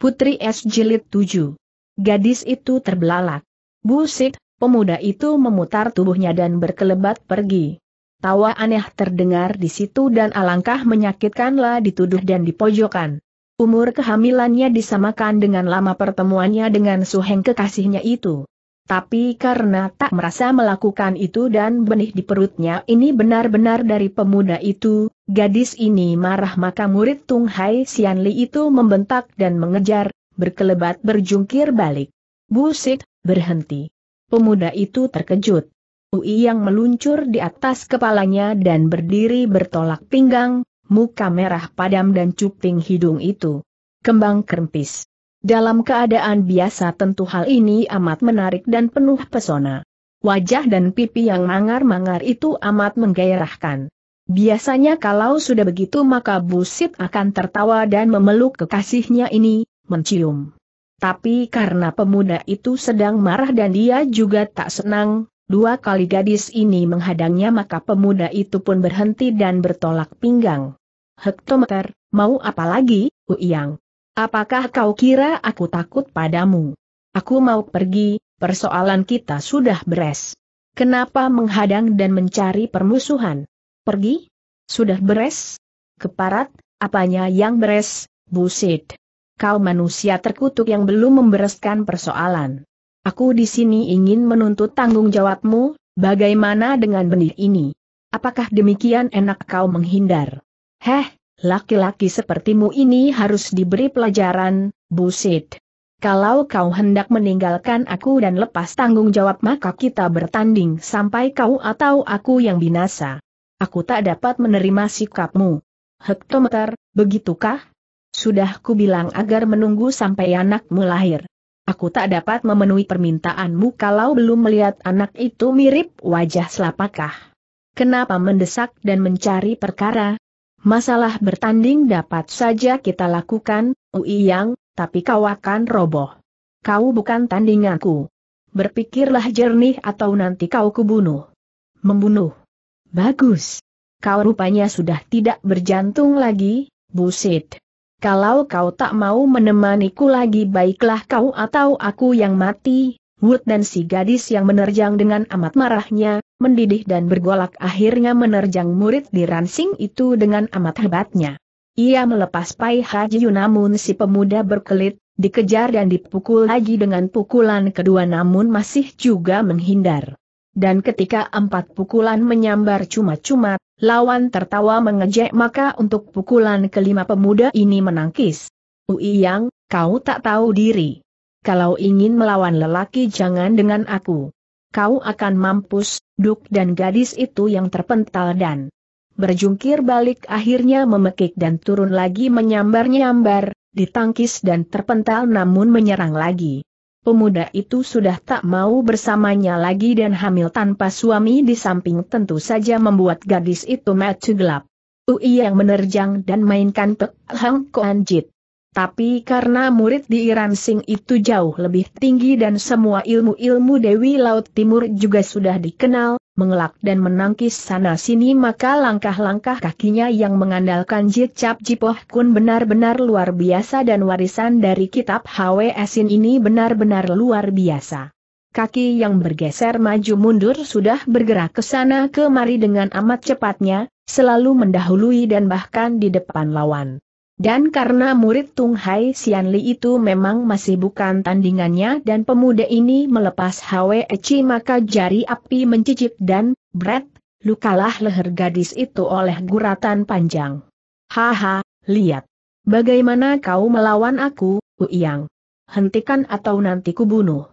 Putri Es Jilid 7. Gadis itu terbelalak. Busit, pemuda itu memutar tubuhnya dan berkelebat pergi. Tawa aneh terdengar di situ dan alangkah menyakitkanlah dituduh dan dipojokkan. Umur kehamilannya disamakan dengan lama pertemuannya dengan suheng kekasihnya itu tapi karena tak merasa melakukan itu dan benih di perutnya ini benar-benar dari pemuda itu, gadis ini marah maka murid Tung Hai Sian Li itu membentak dan mengejar, berkelebat berjungkir balik. Busit, berhenti. Pemuda itu terkejut. Ui yang meluncur di atas kepalanya dan berdiri bertolak pinggang, muka merah padam dan cuping hidung itu. Kembang kerempis. Dalam keadaan biasa tentu hal ini amat menarik dan penuh pesona. Wajah dan pipi yang mangar-mangar itu amat menggairahkan. Biasanya kalau sudah begitu maka Busit akan tertawa dan memeluk kekasihnya ini, mencium. Tapi karena pemuda itu sedang marah dan dia juga tak senang, dua kali gadis ini menghadangnya maka pemuda itu pun berhenti dan bertolak pinggang. Hektometer, mau apa lagi, Uyang? Apakah kau kira aku takut padamu? Aku mau pergi, persoalan kita sudah beres. Kenapa menghadang dan mencari permusuhan? Pergi? Sudah beres? Keparat, apanya yang beres, busit. Kau manusia terkutuk yang belum membereskan persoalan. Aku di sini ingin menuntut tanggung jawabmu, bagaimana dengan benih ini? Apakah demikian enak kau menghindar? Heh, laki-laki sepertimu ini harus diberi pelajaran, busit. Kalau kau hendak meninggalkan aku dan lepas tanggung jawab maka kita bertanding sampai kau atau aku yang binasa. Aku tak dapat menerima sikapmu. Hektometer, begitukah? Sudah bilang agar menunggu sampai anakmu lahir. Aku tak dapat memenuhi permintaanmu kalau belum melihat anak itu mirip wajah selapakah. Kenapa mendesak dan mencari perkara, Masalah bertanding dapat saja kita lakukan, Ui tapi kau akan roboh. Kau bukan tandinganku. Berpikirlah jernih atau nanti kau kubunuh. Membunuh. Bagus. Kau rupanya sudah tidak berjantung lagi, busit. Kalau kau tak mau menemaniku lagi baiklah kau atau aku yang mati, Wood dan si gadis yang menerjang dengan amat marahnya, mendidih dan bergolak akhirnya menerjang murid di Ransing itu dengan amat hebatnya. Ia melepas Pai Haji Yu namun si pemuda berkelit, dikejar dan dipukul lagi dengan pukulan kedua namun masih juga menghindar. Dan ketika empat pukulan menyambar cuma-cuma, lawan tertawa mengejek maka untuk pukulan kelima pemuda ini menangkis. Ui Yang, kau tak tahu diri kalau ingin melawan lelaki jangan dengan aku. Kau akan mampus, Duk dan gadis itu yang terpental dan berjungkir balik akhirnya memekik dan turun lagi menyambar-nyambar, ditangkis dan terpental namun menyerang lagi. Pemuda itu sudah tak mau bersamanya lagi dan hamil tanpa suami di samping tentu saja membuat gadis itu mati gelap. Ui yang menerjang dan mainkan Pek Hang Koan tapi karena murid di Iran Sing itu jauh lebih tinggi dan semua ilmu-ilmu Dewi Laut Timur juga sudah dikenal, mengelak dan menangkis sana-sini maka langkah-langkah kakinya yang mengandalkan Jicap Jipoh Kun benar-benar luar biasa dan warisan dari kitab Hwe Asin ini benar-benar luar biasa. Kaki yang bergeser maju mundur sudah bergerak ke sana kemari dengan amat cepatnya, selalu mendahului dan bahkan di depan lawan. Dan karena murid Tung Hai Sian Li itu memang masih bukan tandingannya dan pemuda ini melepas Hwe Eci maka jari api mencicip dan, bret, lukalah leher gadis itu oleh guratan panjang. Haha, lihat. Bagaimana kau melawan aku, Uyang? Hentikan atau nanti kubunuh.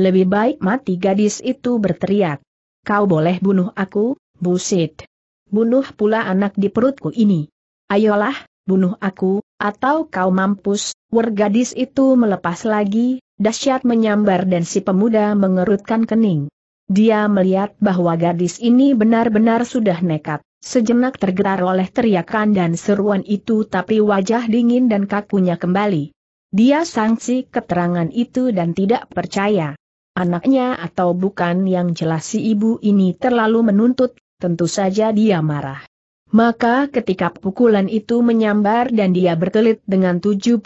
Lebih baik mati gadis itu berteriak. Kau boleh bunuh aku, busit. Bunuh pula anak di perutku ini. Ayolah, bunuh aku, atau kau mampus, wer gadis itu melepas lagi, dahsyat menyambar dan si pemuda mengerutkan kening. Dia melihat bahwa gadis ini benar-benar sudah nekat, sejenak tergerak oleh teriakan dan seruan itu tapi wajah dingin dan kakunya kembali. Dia sangsi keterangan itu dan tidak percaya. Anaknya atau bukan yang jelas si ibu ini terlalu menuntut, tentu saja dia marah. Maka ketika pukulan itu menyambar dan dia berkelit dengan 72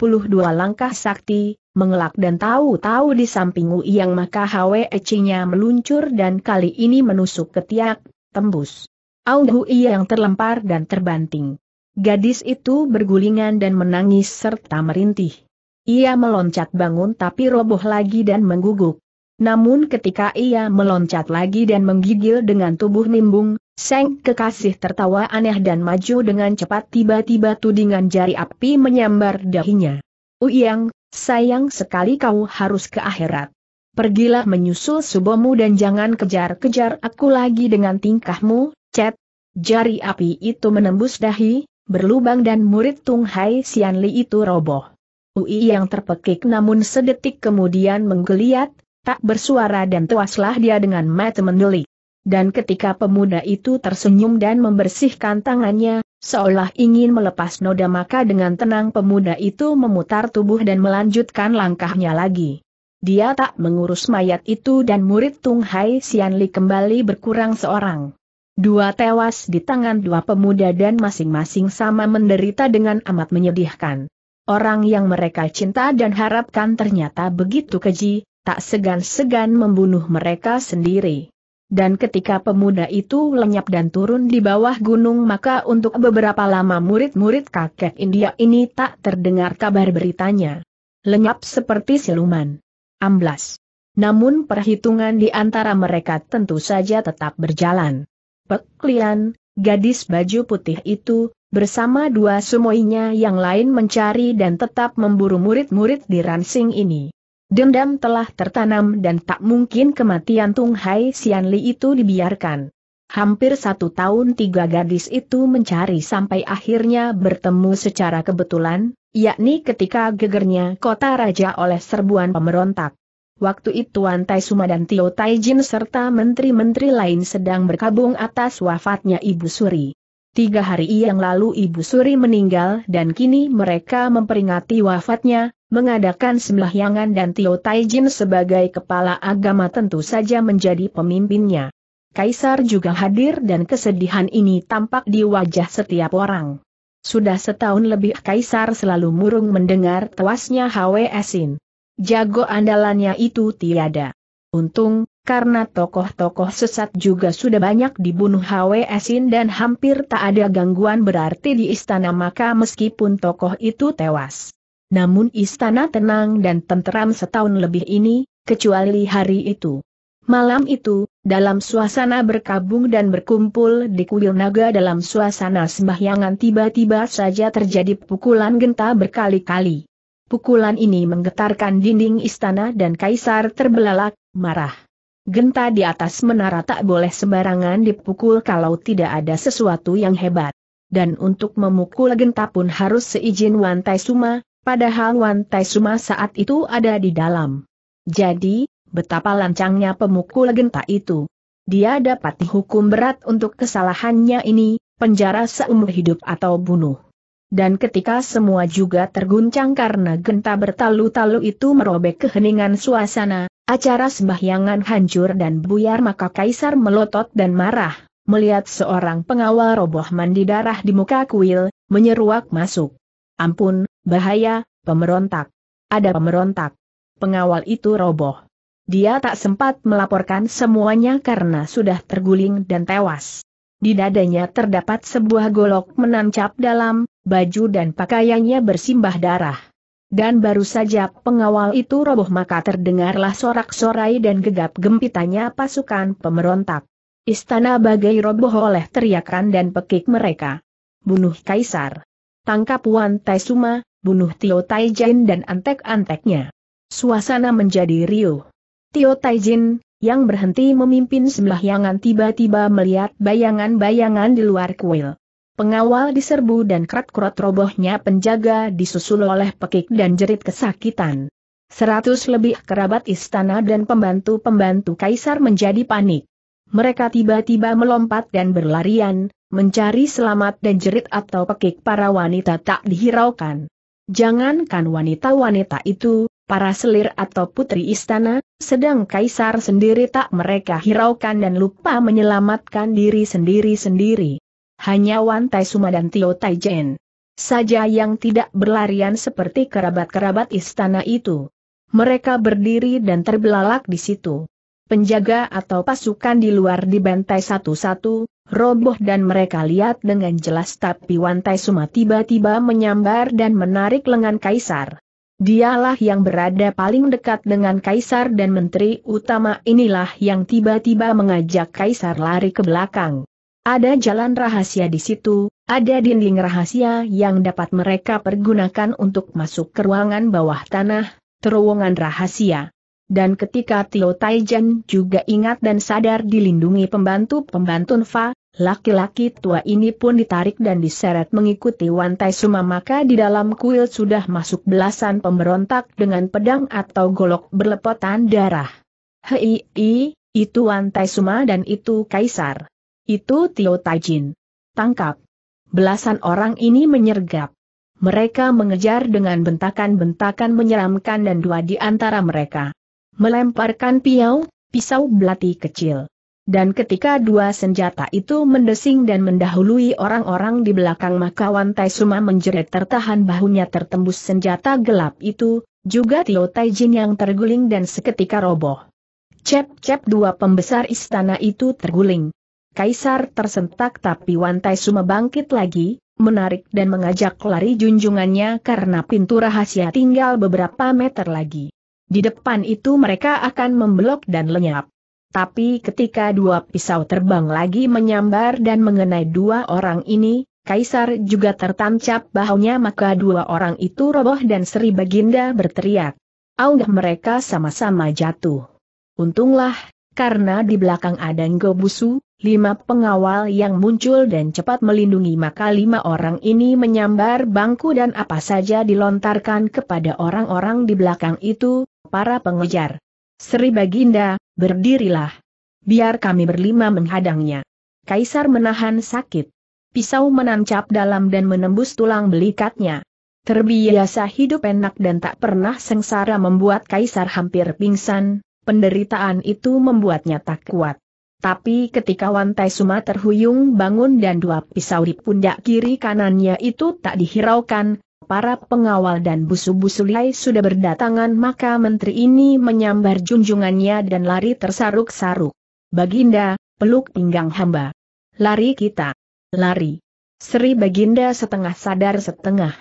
langkah sakti, mengelak dan tahu-tahu di samping Yang maka Hwe Ecinya meluncur dan kali ini menusuk ke tiak, tembus. Aung Hui yang terlempar dan terbanting. Gadis itu bergulingan dan menangis serta merintih. Ia meloncat bangun tapi roboh lagi dan mengguguk. Namun ketika ia meloncat lagi dan menggigil dengan tubuh nimbung, Seng kekasih tertawa aneh dan maju dengan cepat tiba-tiba tudingan jari api menyambar dahinya. Uyang, sayang sekali kau harus ke akhirat. Pergilah menyusul subomu dan jangan kejar-kejar aku lagi dengan tingkahmu, cet. Jari api itu menembus dahi, berlubang dan murid Tung Hai Sian Li itu roboh. Ui yang terpekik namun sedetik kemudian menggeliat, tak bersuara dan tewaslah dia dengan mata mendelik. Dan ketika pemuda itu tersenyum dan membersihkan tangannya, seolah ingin melepas noda maka dengan tenang pemuda itu memutar tubuh dan melanjutkan langkahnya lagi. Dia tak mengurus mayat itu dan murid Tung Hai Xianli kembali berkurang seorang. Dua tewas di tangan dua pemuda dan masing-masing sama menderita dengan amat menyedihkan. Orang yang mereka cinta dan harapkan ternyata begitu keji, tak segan-segan membunuh mereka sendiri. Dan ketika pemuda itu lenyap dan turun di bawah gunung maka untuk beberapa lama murid-murid kakek India ini tak terdengar kabar beritanya. Lenyap seperti siluman. Amblas. Namun perhitungan di antara mereka tentu saja tetap berjalan. Peklian, gadis baju putih itu, bersama dua sumoinya yang lain mencari dan tetap memburu murid-murid di Ransing ini. Dendam telah tertanam dan tak mungkin kematian Tung Hai Sian Li itu dibiarkan. Hampir satu tahun tiga gadis itu mencari sampai akhirnya bertemu secara kebetulan, yakni ketika gegernya kota raja oleh serbuan pemberontak. Waktu itu Wan Tai Suma dan Tio Tai Jin serta menteri-menteri lain sedang berkabung atas wafatnya Ibu Suri. Tiga hari yang lalu Ibu Suri meninggal dan kini mereka memperingati wafatnya, mengadakan sembahyangan dan Tio Taijin sebagai kepala agama tentu saja menjadi pemimpinnya. Kaisar juga hadir dan kesedihan ini tampak di wajah setiap orang. Sudah setahun lebih Kaisar selalu murung mendengar tewasnya Hwe Sin. Jago andalannya itu tiada. Untung, karena tokoh-tokoh sesat juga sudah banyak dibunuh Hwe Sin dan hampir tak ada gangguan berarti di istana maka meskipun tokoh itu tewas namun istana tenang dan tenteram setahun lebih ini, kecuali hari itu. Malam itu, dalam suasana berkabung dan berkumpul di kuil naga dalam suasana sembahyangan tiba-tiba saja terjadi pukulan genta berkali-kali. Pukulan ini menggetarkan dinding istana dan kaisar terbelalak, marah. Genta di atas menara tak boleh sembarangan dipukul kalau tidak ada sesuatu yang hebat. Dan untuk memukul genta pun harus seizin Wantai Suma, Padahal Wan Tai Suma saat itu ada di dalam. Jadi, betapa lancangnya pemukul genta itu. Dia dapat dihukum berat untuk kesalahannya ini, penjara seumur hidup atau bunuh. Dan ketika semua juga terguncang karena genta bertalu-talu itu merobek keheningan suasana, acara sembahyangan hancur dan buyar maka kaisar melotot dan marah, melihat seorang pengawal roboh mandi darah di muka kuil, menyeruak masuk. Ampun, Bahaya, pemberontak. Ada pemberontak. Pengawal itu roboh. Dia tak sempat melaporkan semuanya karena sudah terguling dan tewas. Di dadanya terdapat sebuah golok menancap dalam, baju dan pakaiannya bersimbah darah. Dan baru saja pengawal itu roboh maka terdengarlah sorak-sorai dan gegap gempitanya pasukan pemberontak. Istana bagai roboh oleh teriakan dan pekik mereka. Bunuh Kaisar. Tangkap Wan Taisuma, bunuh Tio Taijin dan antek-anteknya. Suasana menjadi riuh. Tio Taijin, yang berhenti memimpin sembahyangan tiba-tiba melihat bayangan-bayangan di luar kuil. Pengawal diserbu dan krat-krat robohnya penjaga disusul oleh pekik dan jerit kesakitan. Seratus lebih kerabat istana dan pembantu-pembantu kaisar menjadi panik. Mereka tiba-tiba melompat dan berlarian, mencari selamat dan jerit atau pekik para wanita tak dihiraukan. Jangankan wanita-wanita itu, para selir atau putri istana, sedang kaisar sendiri tak mereka hiraukan dan lupa menyelamatkan diri sendiri-sendiri. Hanya Wan Tai Suma dan Tio Tai Jen saja yang tidak berlarian seperti kerabat-kerabat istana itu. Mereka berdiri dan terbelalak di situ. Penjaga atau pasukan di luar dibantai satu-satu, roboh dan mereka lihat dengan jelas tapi Wantai Suma tiba-tiba menyambar dan menarik lengan Kaisar. Dialah yang berada paling dekat dengan Kaisar dan Menteri Utama inilah yang tiba-tiba mengajak Kaisar lari ke belakang. Ada jalan rahasia di situ, ada dinding rahasia yang dapat mereka pergunakan untuk masuk ke ruangan bawah tanah, terowongan rahasia. Dan ketika Tio Taijan juga ingat dan sadar dilindungi pembantu-pembantu Nfa, Laki-laki tua ini pun ditarik dan diseret mengikuti Wan Tai Suma maka di dalam kuil sudah masuk belasan pemberontak dengan pedang atau golok berlepotan darah. Hei, i, itu Tai Suma dan itu Kaisar. Itu Tio Tajin. Tangkap. Belasan orang ini menyergap. Mereka mengejar dengan bentakan-bentakan menyeramkan dan dua di antara mereka melemparkan piau, pisau belati kecil. Dan ketika dua senjata itu mendesing dan mendahului orang-orang di belakang maka Wantai Suma menjerit tertahan bahunya tertembus senjata gelap itu, juga Tio Jin yang terguling dan seketika roboh. Cep-cep dua pembesar istana itu terguling. Kaisar tersentak tapi Wantai Suma bangkit lagi, menarik dan mengajak lari junjungannya karena pintu rahasia tinggal beberapa meter lagi. Di depan itu mereka akan membelok dan lenyap. Tapi ketika dua pisau terbang lagi menyambar dan mengenai dua orang ini, Kaisar juga tertancap bahunya maka dua orang itu roboh dan Sri Baginda berteriak. Aunggah mereka sama-sama jatuh. Untunglah, karena di belakang ada Ngobusu, lima pengawal yang muncul dan cepat melindungi maka lima orang ini menyambar bangku dan apa saja dilontarkan kepada orang-orang di belakang itu, para pengejar. Sri Baginda, berdirilah. Biar kami berlima menghadangnya. Kaisar menahan sakit. Pisau menancap dalam dan menembus tulang belikatnya. Terbiasa hidup enak dan tak pernah sengsara membuat Kaisar hampir pingsan, penderitaan itu membuatnya tak kuat. Tapi ketika Wantai Suma terhuyung bangun dan dua pisau di pundak kiri kanannya itu tak dihiraukan, para pengawal dan busu-busu Lai sudah berdatangan maka menteri ini menyambar junjungannya dan lari tersaruk-saruk. Baginda, peluk pinggang hamba. Lari kita. Lari. Sri Baginda setengah sadar setengah.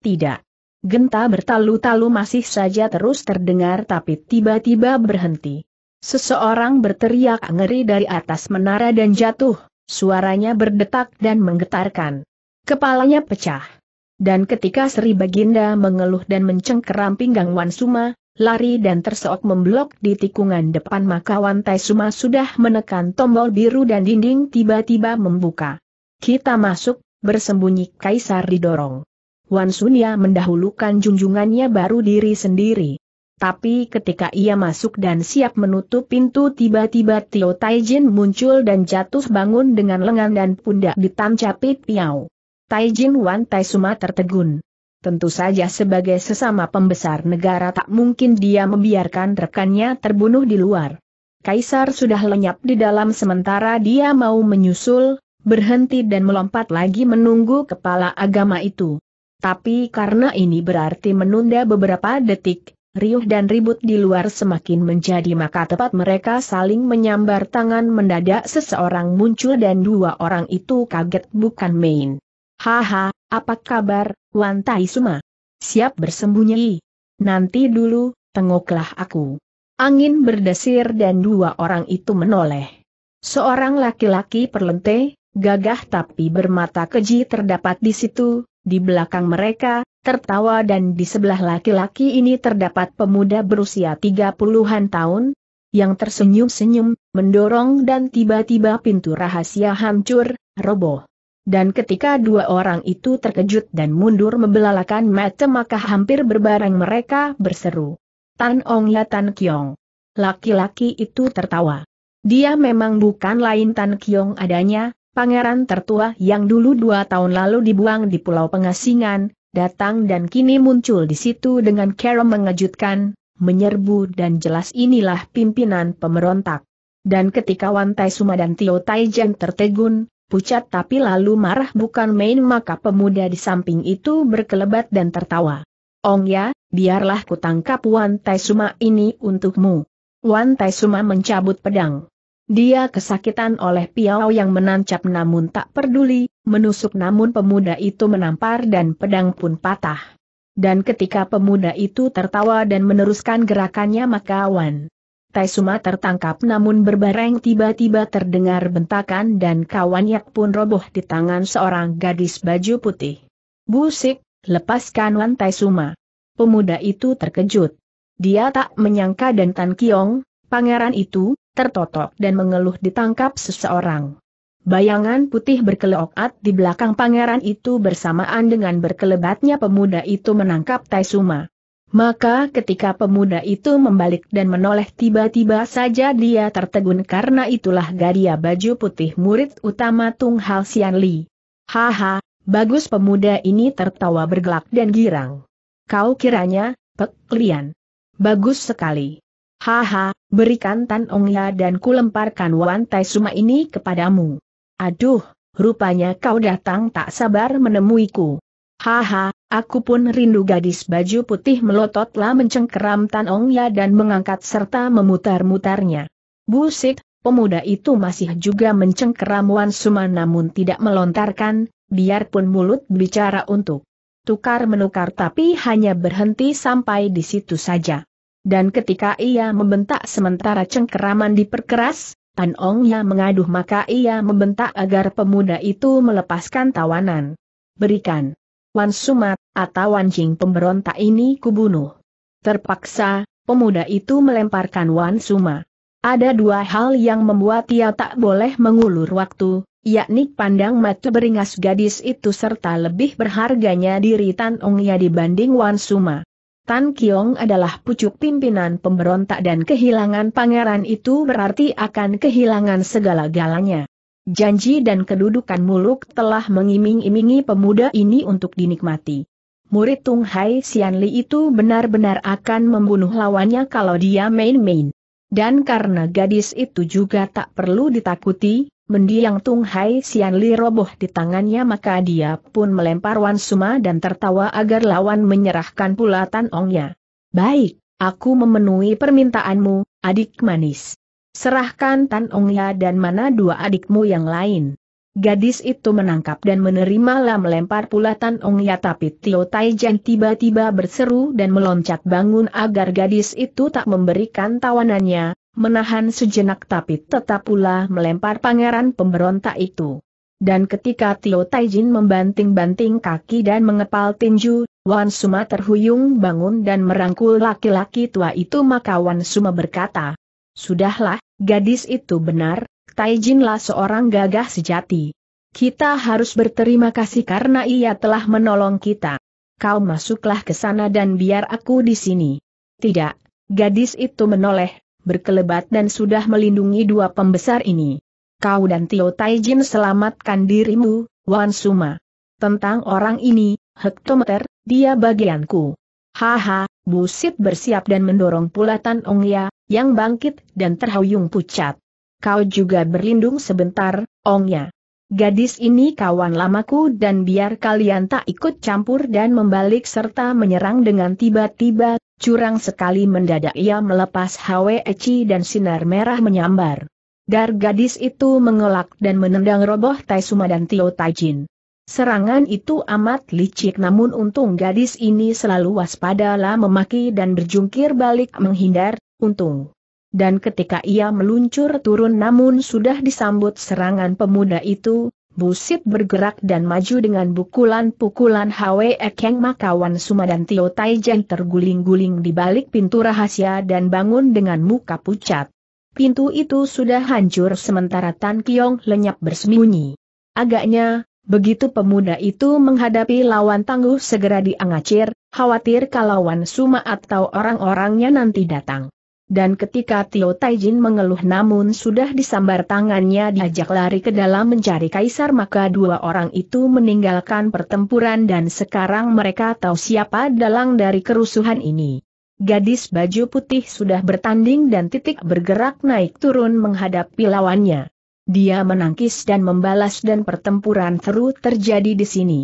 Tidak. Genta bertalu-talu masih saja terus terdengar tapi tiba-tiba berhenti. Seseorang berteriak ngeri dari atas menara dan jatuh, suaranya berdetak dan menggetarkan. Kepalanya pecah. Dan ketika Sri Baginda mengeluh dan mencengkeram pinggang Wan Suma, lari dan terseok memblok di tikungan depan maka Wan Tai Suma sudah menekan tombol biru dan dinding tiba-tiba membuka. Kita masuk, bersembunyi Kaisar didorong. Wan Sunia mendahulukan junjungannya baru diri sendiri. Tapi ketika ia masuk dan siap menutup pintu tiba-tiba Tio Taijin muncul dan jatuh bangun dengan lengan dan pundak ditancapit piau. Taijin Wan Tai Suma tertegun. Tentu saja sebagai sesama pembesar negara tak mungkin dia membiarkan rekannya terbunuh di luar. Kaisar sudah lenyap di dalam sementara dia mau menyusul, berhenti dan melompat lagi menunggu kepala agama itu. Tapi karena ini berarti menunda beberapa detik, riuh dan ribut di luar semakin menjadi maka tepat mereka saling menyambar tangan mendadak seseorang muncul dan dua orang itu kaget bukan main. Haha, apa kabar, Wan Tai Suma? Siap bersembunyi. Nanti dulu, tengoklah aku. Angin berdesir dan dua orang itu menoleh. Seorang laki-laki perlente, gagah tapi bermata keji terdapat di situ, di belakang mereka, tertawa dan di sebelah laki-laki ini terdapat pemuda berusia 30-an tahun, yang tersenyum-senyum, mendorong dan tiba-tiba pintu rahasia hancur, roboh. Dan ketika dua orang itu terkejut dan mundur membelalakan mata maka hampir berbareng mereka berseru. Tan Ong ya Tan Kiong. Laki-laki itu tertawa. Dia memang bukan lain Tan Kiong adanya, pangeran tertua yang dulu dua tahun lalu dibuang di pulau pengasingan, datang dan kini muncul di situ dengan cara mengejutkan, menyerbu dan jelas inilah pimpinan pemberontak. Dan ketika Wan Tai Suma dan Tio Tai Jen tertegun, pucat tapi lalu marah bukan main maka pemuda di samping itu berkelebat dan tertawa. Ong ya, biarlah kutangkap Wan Tai Suma ini untukmu. Wan Tai Suma mencabut pedang. Dia kesakitan oleh piau yang menancap namun tak peduli, menusuk namun pemuda itu menampar dan pedang pun patah. Dan ketika pemuda itu tertawa dan meneruskan gerakannya maka Wan Taisuma tertangkap namun berbareng tiba-tiba terdengar bentakan dan kawannya pun roboh di tangan seorang gadis baju putih. Busik, lepaskan Wan Taisuma. Pemuda itu terkejut. Dia tak menyangka dan Tan Kiong, pangeran itu, tertotok dan mengeluh ditangkap seseorang. Bayangan putih berkeleokat di belakang pangeran itu bersamaan dengan berkelebatnya pemuda itu menangkap Taisuma. Maka ketika pemuda itu membalik dan menoleh tiba-tiba saja dia tertegun karena itulah Gadia baju putih murid utama Tung Hal Sian Li. Haha, bagus pemuda ini tertawa bergelak dan girang. Kau kiranya, Pek Lian. Bagus sekali. Haha, berikan Tan Ong Ya dan kulemparkan Tai Suma ini kepadamu. Aduh, rupanya kau datang tak sabar menemuiku. Haha, aku pun rindu gadis baju putih melototlah mencengkeram Tan Ong Ya dan mengangkat serta memutar-mutarnya. Busit, pemuda itu masih juga mencengkeram Wan Suma namun tidak melontarkan, biarpun mulut bicara untuk tukar menukar tapi hanya berhenti sampai di situ saja. Dan ketika ia membentak sementara cengkeraman diperkeras, Tan Ong Ya mengaduh maka ia membentak agar pemuda itu melepaskan tawanan. Berikan. Wan Sumat, atau Wanjing pemberontak ini kubunuh. Terpaksa, pemuda itu melemparkan Wan Suma. Ada dua hal yang membuat ia tak boleh mengulur waktu, yakni pandang mata beringas gadis itu serta lebih berharganya diri Tan Ong Ya dibanding Wan Suma. Tan Kiong adalah pucuk pimpinan pemberontak dan kehilangan pangeran itu berarti akan kehilangan segala-galanya. Janji dan kedudukan muluk telah mengiming-imingi pemuda ini untuk dinikmati. Murid Tung Hai Xianli itu benar-benar akan membunuh lawannya kalau dia main-main. Dan karena gadis itu juga tak perlu ditakuti, mendiang Tung Hai Xianli roboh di tangannya maka dia pun melempar Wan Suma dan tertawa agar lawan menyerahkan pula Tan Ongnya. Baik, aku memenuhi permintaanmu, adik manis. Serahkan Tan Ong Ya dan mana dua adikmu yang lain. Gadis itu menangkap dan menerima lam lempar pula Tan Ong Ya. tapi Tio Jan tiba-tiba berseru dan meloncat bangun agar gadis itu tak memberikan tawanannya, menahan sejenak tapi tetap pula melempar pangeran pemberontak itu. Dan ketika Tio Taijin membanting-banting kaki dan mengepal tinju, Wan Suma terhuyung bangun dan merangkul laki-laki tua itu maka Wan Suma berkata, Sudahlah, gadis itu benar, Taijinlah seorang gagah sejati. Kita harus berterima kasih karena ia telah menolong kita. Kau masuklah ke sana dan biar aku di sini. Tidak, gadis itu menoleh, berkelebat dan sudah melindungi dua pembesar ini. Kau dan Tio Taijin selamatkan dirimu, Wan Suma. Tentang orang ini, hektometer, dia bagianku. Haha, Busit bersiap dan mendorong pula Tan Ong Ya, yang bangkit dan terhuyung pucat. Kau juga berlindung sebentar, ongnya. Gadis ini kawan lamaku dan biar kalian tak ikut campur dan membalik serta menyerang dengan tiba-tiba, curang sekali mendadak ia melepas hawe Eci dan sinar merah menyambar. Dar gadis itu mengelak dan menendang roboh Taisuma dan Tio Taijin. Serangan itu amat licik namun untung gadis ini selalu waspadalah memaki dan berjungkir balik menghindar, untung. Dan ketika ia meluncur turun namun sudah disambut serangan pemuda itu, Busit bergerak dan maju dengan pukulan-pukulan Hwe Ekeng Makawan dan Tio Taijen terguling-guling di balik pintu rahasia dan bangun dengan muka pucat. Pintu itu sudah hancur sementara Tan Kiong lenyap bersembunyi. Agaknya, begitu pemuda itu menghadapi lawan tangguh segera diangacir, khawatir kalau Wan Suma atau orang-orangnya nanti datang. Dan ketika Tio Taijin mengeluh namun sudah disambar tangannya diajak lari ke dalam mencari kaisar maka dua orang itu meninggalkan pertempuran dan sekarang mereka tahu siapa dalang dari kerusuhan ini. Gadis baju putih sudah bertanding dan titik bergerak naik turun menghadapi lawannya. Dia menangkis dan membalas dan pertempuran seru terjadi di sini.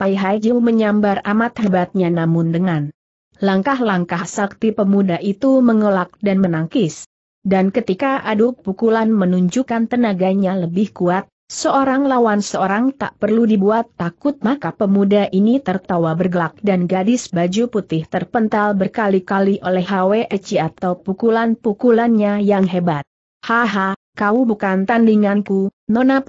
Pai Hai menyambar amat hebatnya namun dengan langkah-langkah sakti pemuda itu mengelak dan menangkis. Dan ketika aduk pukulan menunjukkan tenaganya lebih kuat, seorang lawan seorang tak perlu dibuat takut maka pemuda ini tertawa bergelak dan gadis baju putih terpental berkali-kali oleh HWEC atau pukulan-pukulannya yang hebat. Haha, kau bukan tandinganku, Nona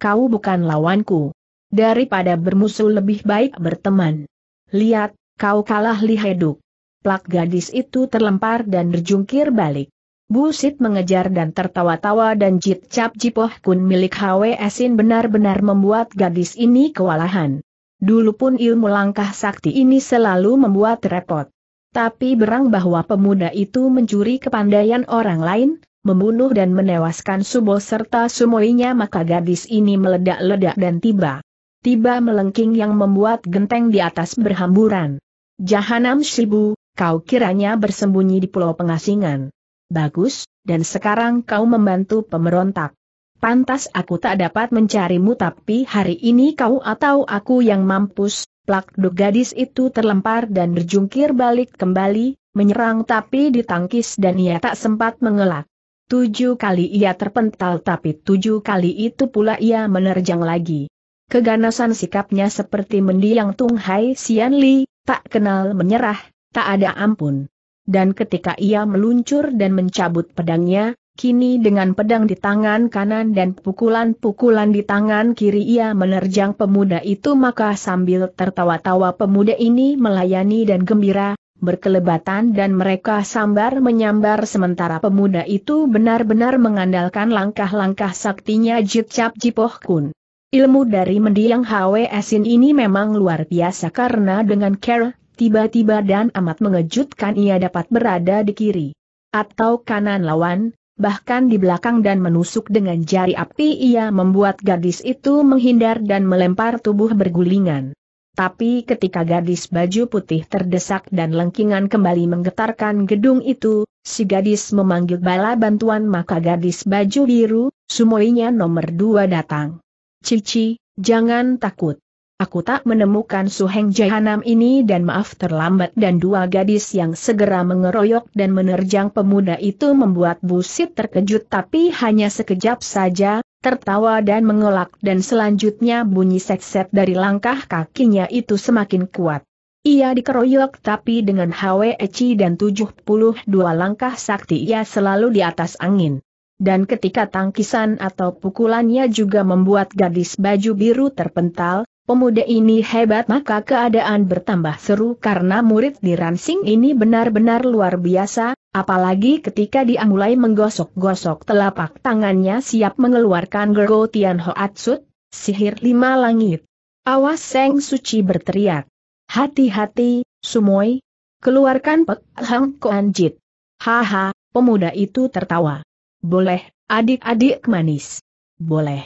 Kau bukan lawanku. Daripada bermusuh lebih baik berteman. Lihat, Kau kalah liheduk. Plak gadis itu terlempar dan berjungkir balik. Busit mengejar dan tertawa-tawa dan jit cap jipoh kun milik Hwe Esin benar-benar membuat gadis ini kewalahan. Dulu pun ilmu langkah sakti ini selalu membuat repot. Tapi berang bahwa pemuda itu mencuri kepandaian orang lain, membunuh dan menewaskan Subo serta sumoinya maka gadis ini meledak-ledak dan tiba. Tiba melengking yang membuat genteng di atas berhamburan. Jahanam Shibu, kau kiranya bersembunyi di pulau pengasingan. Bagus, dan sekarang kau membantu pemberontak. Pantas aku tak dapat mencarimu tapi hari ini kau atau aku yang mampus, plak duk gadis itu terlempar dan berjungkir balik kembali, menyerang tapi ditangkis dan ia tak sempat mengelak. Tujuh kali ia terpental tapi tujuh kali itu pula ia menerjang lagi. Keganasan sikapnya seperti mendiang Tung Hai Sian Li, tak kenal menyerah, tak ada ampun. Dan ketika ia meluncur dan mencabut pedangnya, kini dengan pedang di tangan kanan dan pukulan-pukulan di tangan kiri ia menerjang pemuda itu maka sambil tertawa-tawa pemuda ini melayani dan gembira, berkelebatan dan mereka sambar menyambar sementara pemuda itu benar-benar mengandalkan langkah-langkah saktinya Cap Jipoh Kun. Ilmu dari mendiang Hwe Sin ini memang luar biasa karena dengan care, tiba-tiba dan amat mengejutkan ia dapat berada di kiri atau kanan lawan, bahkan di belakang dan menusuk dengan jari api ia membuat gadis itu menghindar dan melempar tubuh bergulingan. Tapi ketika gadis baju putih terdesak dan lengkingan kembali menggetarkan gedung itu, si gadis memanggil bala bantuan maka gadis baju biru, sumoinya nomor dua datang. Cici, jangan takut. Aku tak menemukan Suheng Jahanam ini dan maaf terlambat dan dua gadis yang segera mengeroyok dan menerjang pemuda itu membuat Busit terkejut tapi hanya sekejap saja, tertawa dan mengelak dan selanjutnya bunyi sekset dari langkah kakinya itu semakin kuat. Ia dikeroyok tapi dengan HWEC dan 72 langkah sakti ia selalu di atas angin dan ketika tangkisan atau pukulannya juga membuat gadis baju biru terpental, pemuda ini hebat maka keadaan bertambah seru karena murid di Ransing ini benar-benar luar biasa, apalagi ketika dia mulai menggosok-gosok telapak tangannya siap mengeluarkan Gergo Tian Hoatsut, sihir lima langit. Awas Seng Suci berteriak. Hati-hati, Sumoy. Keluarkan Pek Hang Koan Haha, pemuda itu tertawa. Boleh, adik-adik manis. Boleh.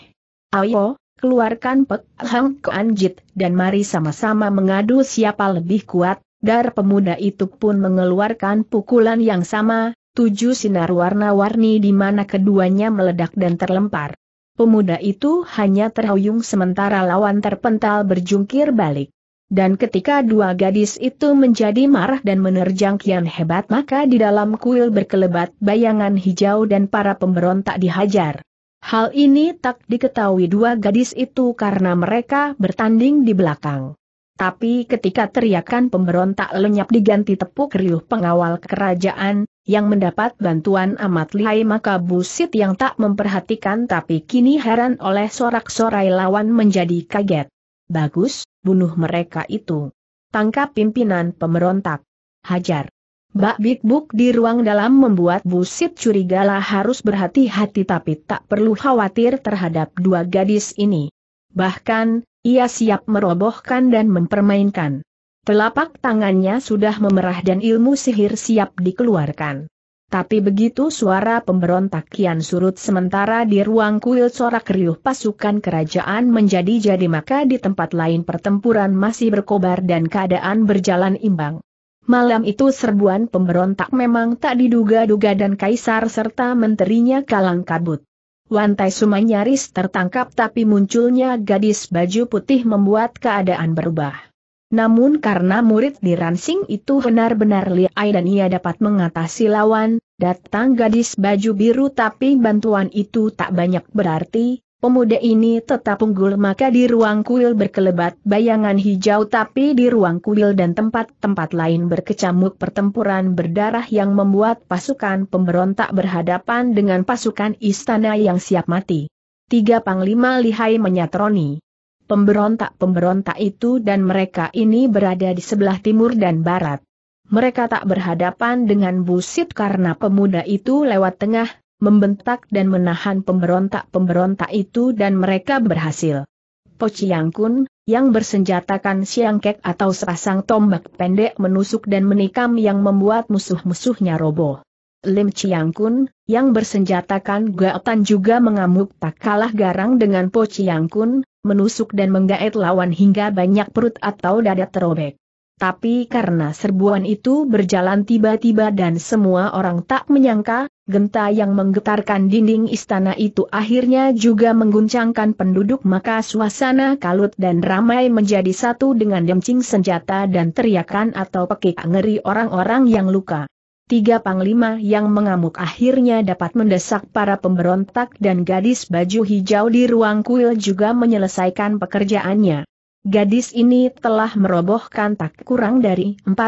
Ayo, keluarkan Pek Hang Anjit dan mari sama-sama mengadu siapa lebih kuat. Dar pemuda itu pun mengeluarkan pukulan yang sama, tujuh sinar warna-warni di mana keduanya meledak dan terlempar. Pemuda itu hanya terhuyung sementara lawan terpental berjungkir balik. Dan ketika dua gadis itu menjadi marah dan menerjang kian hebat maka di dalam kuil berkelebat bayangan hijau dan para pemberontak dihajar. Hal ini tak diketahui dua gadis itu karena mereka bertanding di belakang. Tapi ketika teriakan pemberontak lenyap diganti tepuk riuh pengawal kerajaan, yang mendapat bantuan amat lihai maka busit yang tak memperhatikan tapi kini heran oleh sorak-sorai lawan menjadi kaget. Bagus, bunuh mereka itu. Tangkap pimpinan pemberontak. Hajar. Bak Big Book di ruang dalam membuat Busit curigalah harus berhati-hati tapi tak perlu khawatir terhadap dua gadis ini. Bahkan, ia siap merobohkan dan mempermainkan. Telapak tangannya sudah memerah dan ilmu sihir siap dikeluarkan. Tapi begitu suara pemberontak kian surut sementara di ruang kuil sorak riuh pasukan kerajaan menjadi jadi maka di tempat lain pertempuran masih berkobar dan keadaan berjalan imbang. Malam itu serbuan pemberontak memang tak diduga-duga dan kaisar serta menterinya kalang kabut. Wantai Suma nyaris tertangkap tapi munculnya gadis baju putih membuat keadaan berubah. Namun karena murid di Ransing itu benar-benar liai dan ia dapat mengatasi lawan, datang gadis baju biru tapi bantuan itu tak banyak berarti, pemuda ini tetap unggul maka di ruang kuil berkelebat bayangan hijau tapi di ruang kuil dan tempat-tempat lain berkecamuk pertempuran berdarah yang membuat pasukan pemberontak berhadapan dengan pasukan istana yang siap mati. Tiga Panglima Lihai menyatroni pemberontak-pemberontak itu dan mereka ini berada di sebelah timur dan barat. Mereka tak berhadapan dengan busit karena pemuda itu lewat tengah, membentak dan menahan pemberontak-pemberontak itu dan mereka berhasil. Chiang Kun, yang bersenjatakan siangkek atau sepasang tombak pendek menusuk dan menikam yang membuat musuh-musuhnya roboh. Lim Chiang Kun, yang bersenjatakan gaotan juga mengamuk tak kalah garang dengan Po Chiang Kun, menusuk dan menggaet lawan hingga banyak perut atau dada terobek. Tapi karena serbuan itu berjalan tiba-tiba dan semua orang tak menyangka, genta yang menggetarkan dinding istana itu akhirnya juga mengguncangkan penduduk maka suasana kalut dan ramai menjadi satu dengan demcing senjata dan teriakan atau pekik ngeri orang-orang yang luka. Tiga panglima yang mengamuk akhirnya dapat mendesak para pemberontak dan gadis baju hijau di ruang kuil juga menyelesaikan pekerjaannya. Gadis ini telah merobohkan tak kurang dari 40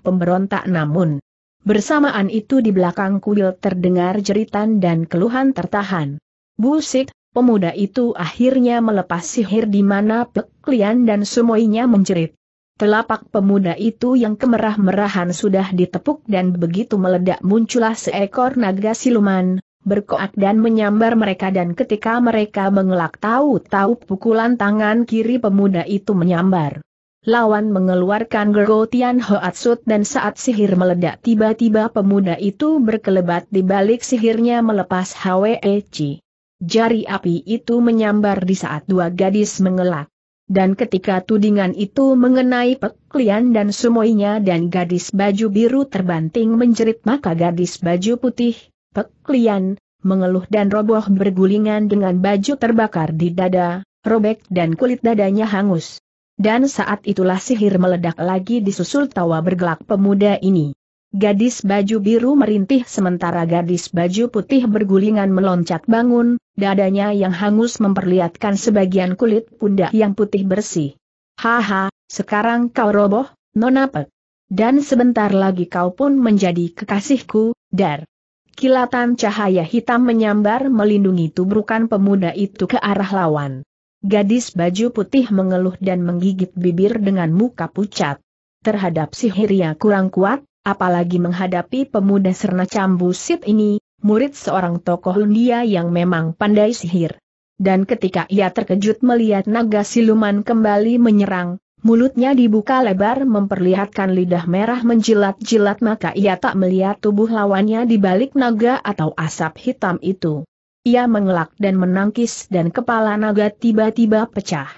pemberontak namun. Bersamaan itu di belakang kuil terdengar jeritan dan keluhan tertahan. Busik, pemuda itu akhirnya melepas sihir di mana Peklian dan semuanya menjerit. Telapak pemuda itu yang kemerah-merahan sudah ditepuk dan begitu meledak muncullah seekor naga siluman, berkoak dan menyambar mereka dan ketika mereka mengelak tahu-tahu pukulan tangan kiri pemuda itu menyambar. Lawan mengeluarkan gergotian hoatsut dan saat sihir meledak tiba-tiba pemuda itu berkelebat di balik sihirnya melepas HWEC. Jari api itu menyambar di saat dua gadis mengelak. Dan ketika tudingan itu mengenai Peklian dan sumoinya dan gadis baju biru terbanting menjerit maka gadis baju putih, Peklian, mengeluh dan roboh bergulingan dengan baju terbakar di dada, robek dan kulit dadanya hangus. Dan saat itulah sihir meledak lagi disusul tawa bergelak pemuda ini. Gadis baju biru merintih sementara gadis baju putih bergulingan meloncat bangun, dadanya yang hangus memperlihatkan sebagian kulit pundak yang putih bersih. Haha, sekarang kau roboh, Nona pe. Dan sebentar lagi kau pun menjadi kekasihku, Dar. Kilatan cahaya hitam menyambar melindungi tubrukan pemuda itu ke arah lawan. Gadis baju putih mengeluh dan menggigit bibir dengan muka pucat. Terhadap sihirnya kurang kuat, apalagi menghadapi pemuda serna cambusit ini, murid seorang tokoh India yang memang pandai sihir. Dan ketika ia terkejut melihat naga siluman kembali menyerang, mulutnya dibuka lebar memperlihatkan lidah merah menjilat-jilat maka ia tak melihat tubuh lawannya di balik naga atau asap hitam itu. Ia mengelak dan menangkis dan kepala naga tiba-tiba pecah.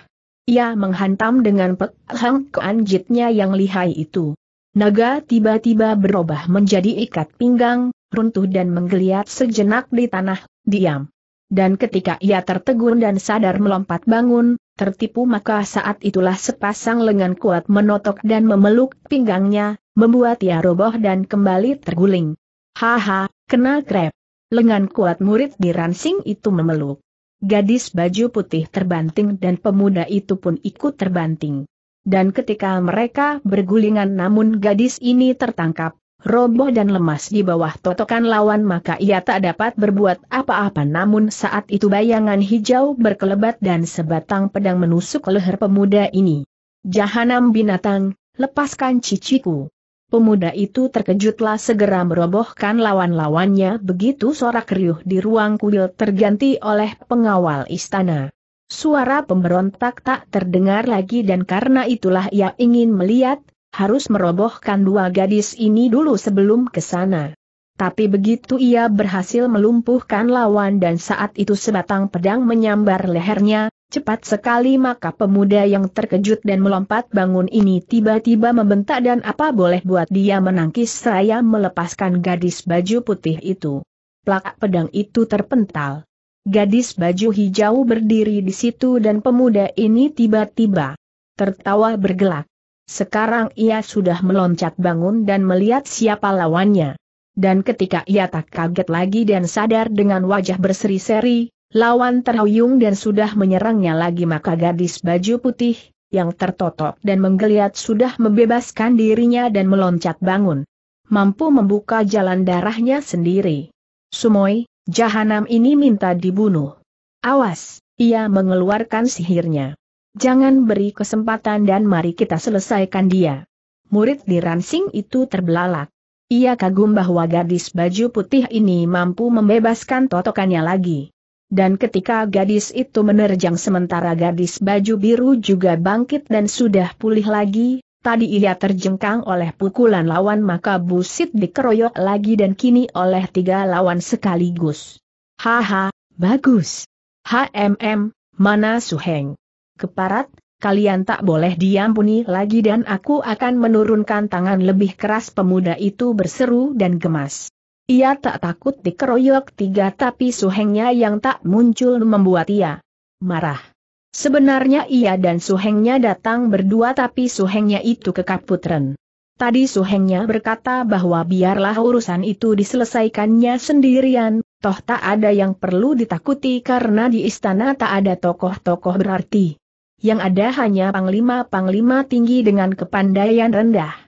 Ia menghantam dengan pekhang ke keanjitnya yang lihai itu. Naga tiba-tiba berubah menjadi ikat pinggang, runtuh dan menggeliat sejenak di tanah, diam. Dan ketika ia tertegun dan sadar melompat bangun, tertipu maka saat itulah sepasang lengan kuat menotok dan memeluk pinggangnya, membuat ia roboh dan kembali terguling. Haha, kena krep. Lengan kuat murid di ransing itu memeluk. Gadis baju putih terbanting dan pemuda itu pun ikut terbanting. Dan ketika mereka bergulingan namun gadis ini tertangkap, roboh dan lemas di bawah totokan lawan maka ia tak dapat berbuat apa-apa namun saat itu bayangan hijau berkelebat dan sebatang pedang menusuk leher pemuda ini. Jahanam binatang, lepaskan ciciku. Pemuda itu terkejutlah segera merobohkan lawan-lawannya begitu sorak riuh di ruang kuil terganti oleh pengawal istana. Suara pemberontak tak terdengar lagi dan karena itulah ia ingin melihat harus merobohkan dua gadis ini dulu sebelum ke sana. Tapi begitu ia berhasil melumpuhkan lawan dan saat itu sebatang pedang menyambar lehernya, cepat sekali maka pemuda yang terkejut dan melompat bangun ini tiba-tiba membentak dan apa boleh buat dia menangkis saya melepaskan gadis baju putih itu. Plak pedang itu terpental. Gadis baju hijau berdiri di situ dan pemuda ini tiba-tiba tertawa bergelak. Sekarang ia sudah meloncat bangun dan melihat siapa lawannya. Dan ketika ia tak kaget lagi dan sadar dengan wajah berseri-seri, lawan terhuyung dan sudah menyerangnya lagi maka gadis baju putih, yang tertotok dan menggeliat sudah membebaskan dirinya dan meloncat bangun. Mampu membuka jalan darahnya sendiri. Sumoy, jahanam ini minta dibunuh. Awas, ia mengeluarkan sihirnya. Jangan beri kesempatan dan mari kita selesaikan dia. Murid di Ransing itu terbelalak. Ia kagum bahwa gadis baju putih ini mampu membebaskan totokannya lagi. Dan ketika gadis itu menerjang sementara gadis baju biru juga bangkit dan sudah pulih lagi, tadi ia terjengkang oleh pukulan lawan maka busit dikeroyok lagi dan kini oleh tiga lawan sekaligus. Haha, bagus. HMM, mana Suheng? Keparat, kalian tak boleh diampuni lagi dan aku akan menurunkan tangan lebih keras pemuda itu berseru dan gemas. Ia tak takut dikeroyok tiga tapi suhengnya yang tak muncul membuat ia marah. Sebenarnya ia dan suhengnya datang berdua tapi suhengnya itu kekaputren. Tadi suhengnya berkata bahwa biarlah urusan itu diselesaikannya sendirian, toh tak ada yang perlu ditakuti karena di istana tak ada tokoh-tokoh berarti yang ada hanya panglima-panglima tinggi dengan kepandaian rendah.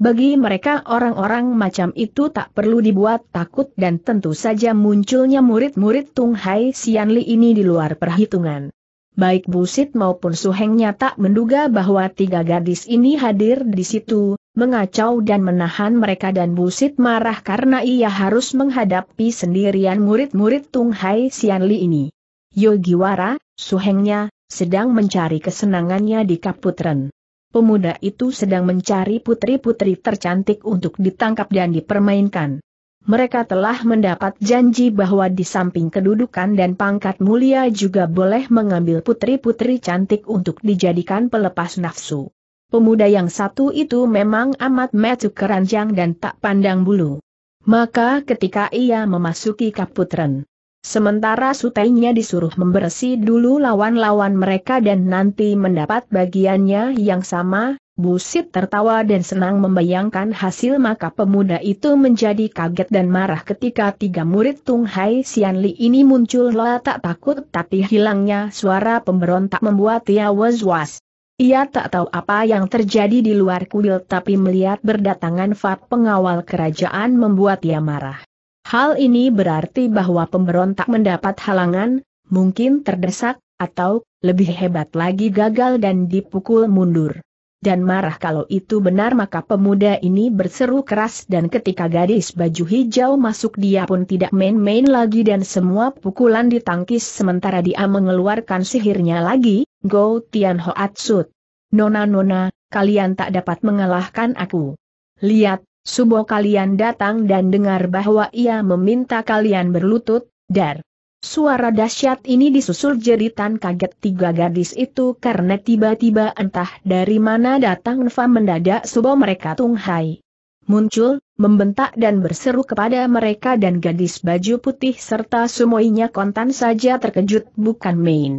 Bagi mereka orang-orang macam itu tak perlu dibuat takut dan tentu saja munculnya murid-murid Tung Hai Sian ini di luar perhitungan. Baik Busit maupun Suhengnya tak menduga bahwa tiga gadis ini hadir di situ, mengacau dan menahan mereka dan Busit marah karena ia harus menghadapi sendirian murid-murid Tung Hai Sian ini. Yogiwara, Suhengnya, sedang mencari kesenangannya di Kaputren. Pemuda itu sedang mencari putri-putri tercantik untuk ditangkap dan dipermainkan. Mereka telah mendapat janji bahwa di samping kedudukan dan pangkat mulia juga boleh mengambil putri-putri cantik untuk dijadikan pelepas nafsu. Pemuda yang satu itu memang amat metu keranjang dan tak pandang bulu. Maka ketika ia memasuki kaputren, Sementara sutainya disuruh membersih dulu lawan-lawan mereka dan nanti mendapat bagiannya yang sama, Busit tertawa dan senang membayangkan hasil maka pemuda itu menjadi kaget dan marah ketika tiga murid Tung Hai Sian Li ini muncul lah tak takut tapi hilangnya suara pemberontak membuat ia was-was. Ia tak tahu apa yang terjadi di luar kuil tapi melihat berdatangan Fat pengawal kerajaan membuat ia marah. Hal ini berarti bahwa pemberontak mendapat halangan, mungkin terdesak, atau, lebih hebat lagi gagal dan dipukul mundur. Dan marah kalau itu benar maka pemuda ini berseru keras dan ketika gadis baju hijau masuk dia pun tidak main-main lagi dan semua pukulan ditangkis sementara dia mengeluarkan sihirnya lagi, Go Tian Hoatsut. Nona-nona, kalian tak dapat mengalahkan aku. Lihat, Subuh kalian datang dan dengar bahwa ia meminta kalian berlutut, dar. Suara dahsyat ini disusul jeritan kaget tiga gadis itu karena tiba-tiba entah dari mana datang Nfa mendadak subuh mereka tunghai. Muncul, membentak dan berseru kepada mereka dan gadis baju putih serta semuanya kontan saja terkejut bukan main.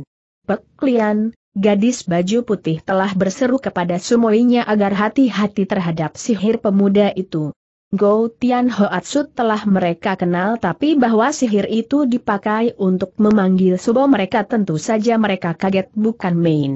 Peklian, Gadis baju putih telah berseru kepada sumoinya agar hati-hati terhadap sihir pemuda itu. Go Tian Hoatsu telah mereka kenal tapi bahwa sihir itu dipakai untuk memanggil subo mereka tentu saja mereka kaget bukan main.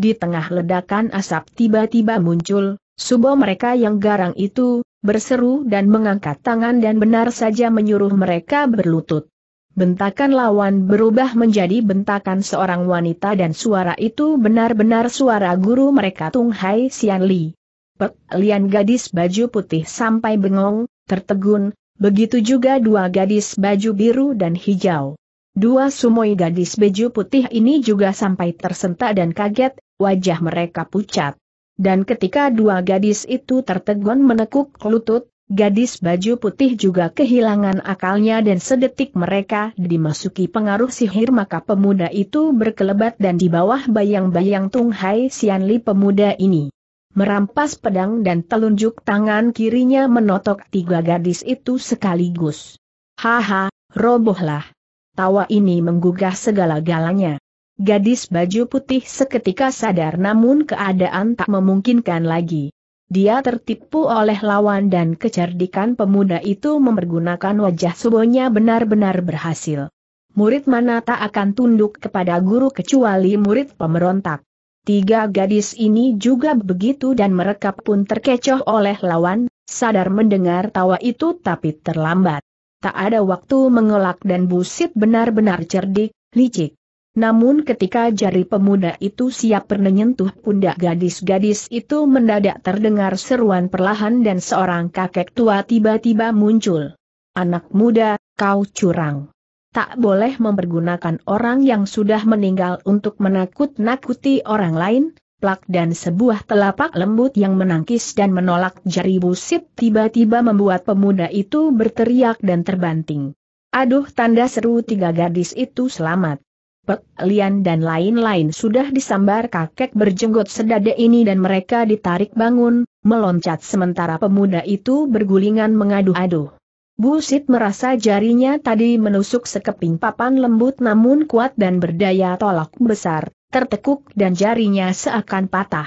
Di tengah ledakan asap tiba-tiba muncul, subo mereka yang garang itu, berseru dan mengangkat tangan dan benar saja menyuruh mereka berlutut. Bentakan lawan berubah menjadi bentakan seorang wanita dan suara itu benar-benar suara guru mereka Tung Hai Sian Li. Pek Lian gadis baju putih sampai bengong, tertegun, begitu juga dua gadis baju biru dan hijau. Dua sumoi gadis baju putih ini juga sampai tersentak dan kaget, wajah mereka pucat. Dan ketika dua gadis itu tertegun menekuk lutut, Gadis baju putih juga kehilangan akalnya dan sedetik mereka dimasuki pengaruh sihir maka pemuda itu berkelebat dan di bawah bayang-bayang Tung Hai Sianli pemuda ini. Merampas pedang dan telunjuk tangan kirinya menotok tiga gadis itu sekaligus. Haha, robohlah. Tawa ini menggugah segala-galanya. Gadis baju putih seketika sadar namun keadaan tak memungkinkan lagi. Dia tertipu oleh lawan dan kecerdikan pemuda itu mempergunakan wajah subonya benar-benar berhasil. Murid mana tak akan tunduk kepada guru kecuali murid pemberontak. Tiga gadis ini juga begitu dan mereka pun terkecoh oleh lawan, sadar mendengar tawa itu tapi terlambat. Tak ada waktu mengelak dan busit benar-benar cerdik, licik. Namun ketika jari pemuda itu siap menyentuh pundak gadis-gadis itu mendadak terdengar seruan perlahan dan seorang kakek tua tiba-tiba muncul. Anak muda, kau curang. Tak boleh mempergunakan orang yang sudah meninggal untuk menakut-nakuti orang lain, plak dan sebuah telapak lembut yang menangkis dan menolak jari busit tiba-tiba membuat pemuda itu berteriak dan terbanting. Aduh tanda seru tiga gadis itu selamat. Pek Lian dan lain-lain sudah disambar kakek berjenggot sedada ini dan mereka ditarik bangun, meloncat sementara pemuda itu bergulingan mengadu-adu. Busit merasa jarinya tadi menusuk sekeping papan lembut namun kuat dan berdaya tolak besar, tertekuk dan jarinya seakan patah.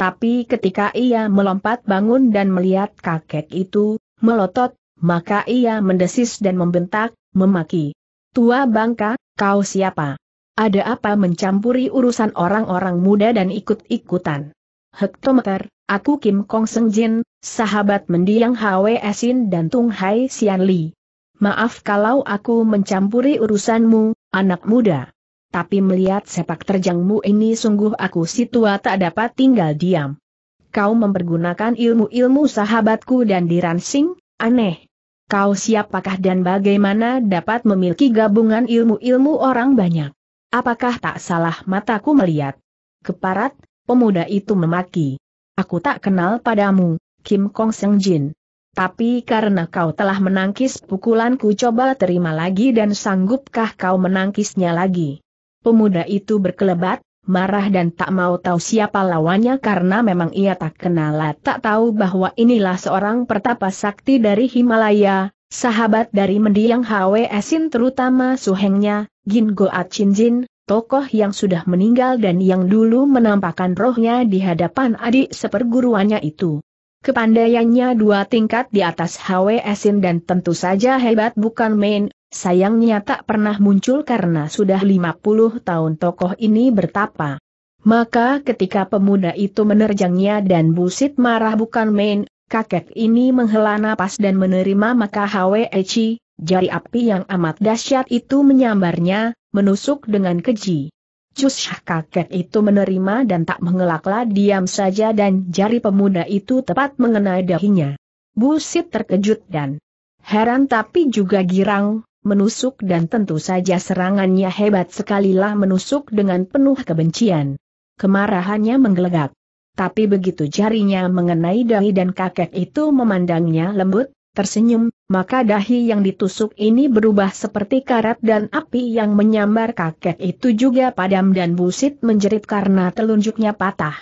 Tapi ketika ia melompat bangun dan melihat kakek itu, melotot, maka ia mendesis dan membentak, memaki. Tua bangka, kau siapa? Ada apa mencampuri urusan orang-orang muda dan ikut-ikutan? Hektometer, aku Kim Kong Seng Jin, sahabat mendiang Hwe Sin dan Tung Hai Sian Li. Maaf kalau aku mencampuri urusanmu, anak muda. Tapi melihat sepak terjangmu ini sungguh aku si tua tak dapat tinggal diam. Kau mempergunakan ilmu-ilmu sahabatku dan diransing, aneh. Kau siapakah dan bagaimana dapat memiliki gabungan ilmu-ilmu orang banyak? Apakah tak salah mataku melihat? Keparat, pemuda itu memaki. Aku tak kenal padamu, Kim Kong Seng Jin. Tapi karena kau telah menangkis pukulanku coba terima lagi dan sanggupkah kau menangkisnya lagi? Pemuda itu berkelebat, marah dan tak mau tahu siapa lawannya karena memang ia tak kenal tak tahu bahwa inilah seorang pertapa sakti dari Himalaya, sahabat dari mendiang Hwe Sin terutama suhengnya, Gin Goat Chin Jin, tokoh yang sudah meninggal dan yang dulu menampakkan rohnya di hadapan adik seperguruannya itu. Kepandaiannya dua tingkat di atas HW Esin dan tentu saja hebat bukan main, sayangnya tak pernah muncul karena sudah 50 tahun tokoh ini bertapa. Maka ketika pemuda itu menerjangnya dan busit marah bukan main, kakek ini menghela napas dan menerima maka HW Eci, Jari api yang amat dahsyat itu menyambarnya, menusuk dengan keji. Cusyah kakek itu menerima dan tak mengelaklah diam saja dan jari pemuda itu tepat mengenai dahinya. Busit terkejut dan heran tapi juga girang, menusuk dan tentu saja serangannya hebat sekalilah menusuk dengan penuh kebencian. Kemarahannya menggelegak. Tapi begitu jarinya mengenai dahi dan kakek itu memandangnya lembut, tersenyum, maka dahi yang ditusuk ini berubah seperti karat dan api yang menyambar kakek itu juga padam dan busit menjerit karena telunjuknya patah.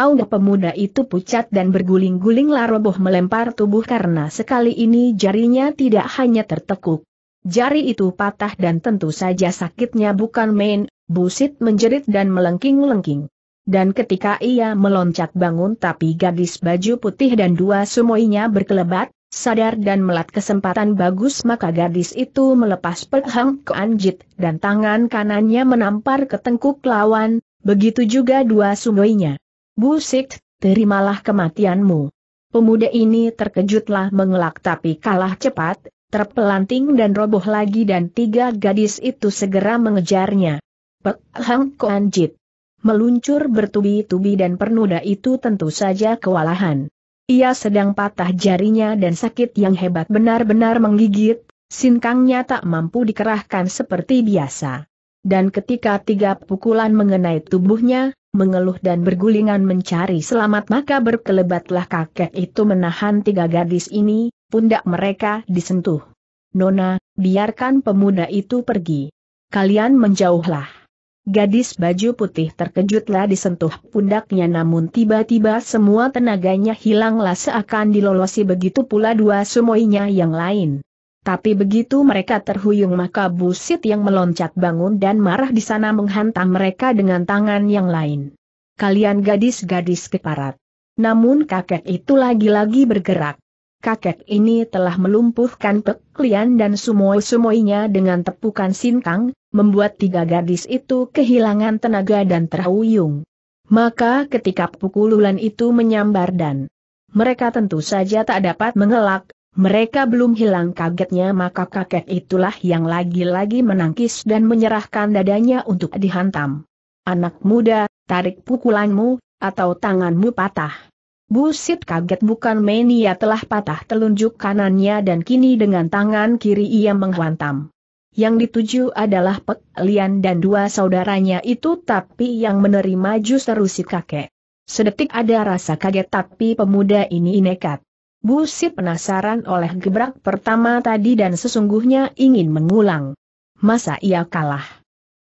Aung pemuda itu pucat dan berguling-guling laroboh melempar tubuh karena sekali ini jarinya tidak hanya tertekuk. Jari itu patah dan tentu saja sakitnya bukan main, busit menjerit dan melengking-lengking. Dan ketika ia meloncat bangun tapi gadis baju putih dan dua sumoinya berkelebat, Sadar dan melat kesempatan bagus maka gadis itu melepas ke anjit dan tangan kanannya menampar ke tengkuk lawan, begitu juga dua sungainya. Busik, terimalah kematianmu. Pemuda ini terkejutlah mengelak tapi kalah cepat, terpelanting dan roboh lagi dan tiga gadis itu segera mengejarnya. Pekhang Koanjit meluncur bertubi-tubi dan pernuda itu tentu saja kewalahan. Ia sedang patah jarinya dan sakit yang hebat benar-benar menggigit, sinkangnya tak mampu dikerahkan seperti biasa. Dan ketika tiga pukulan mengenai tubuhnya, mengeluh dan bergulingan mencari selamat maka berkelebatlah kakek itu menahan tiga gadis ini, pundak mereka disentuh. Nona, biarkan pemuda itu pergi. Kalian menjauhlah. Gadis baju putih terkejutlah disentuh pundaknya namun tiba-tiba semua tenaganya hilanglah seakan dilolosi begitu pula dua sumoinya yang lain. Tapi begitu mereka terhuyung maka busit yang meloncat bangun dan marah di sana menghantam mereka dengan tangan yang lain. Kalian gadis-gadis keparat. Namun kakek itu lagi-lagi bergerak. Kakek ini telah melumpuhkan peklian dan semua sumoinya dengan tepukan sintang, membuat tiga gadis itu kehilangan tenaga dan terhuyung. Maka ketika pukulan itu menyambar dan mereka tentu saja tak dapat mengelak, mereka belum hilang kagetnya maka kakek itulah yang lagi-lagi menangkis dan menyerahkan dadanya untuk dihantam. Anak muda, tarik pukulanmu, atau tanganmu patah. Busit kaget bukan main ia telah patah telunjuk kanannya dan kini dengan tangan kiri ia menghantam yang dituju adalah Pek Lian dan dua saudaranya itu tapi yang menerima justru si kakek. Sedetik ada rasa kaget tapi pemuda ini nekat. Busit penasaran oleh gebrak pertama tadi dan sesungguhnya ingin mengulang. Masa ia kalah?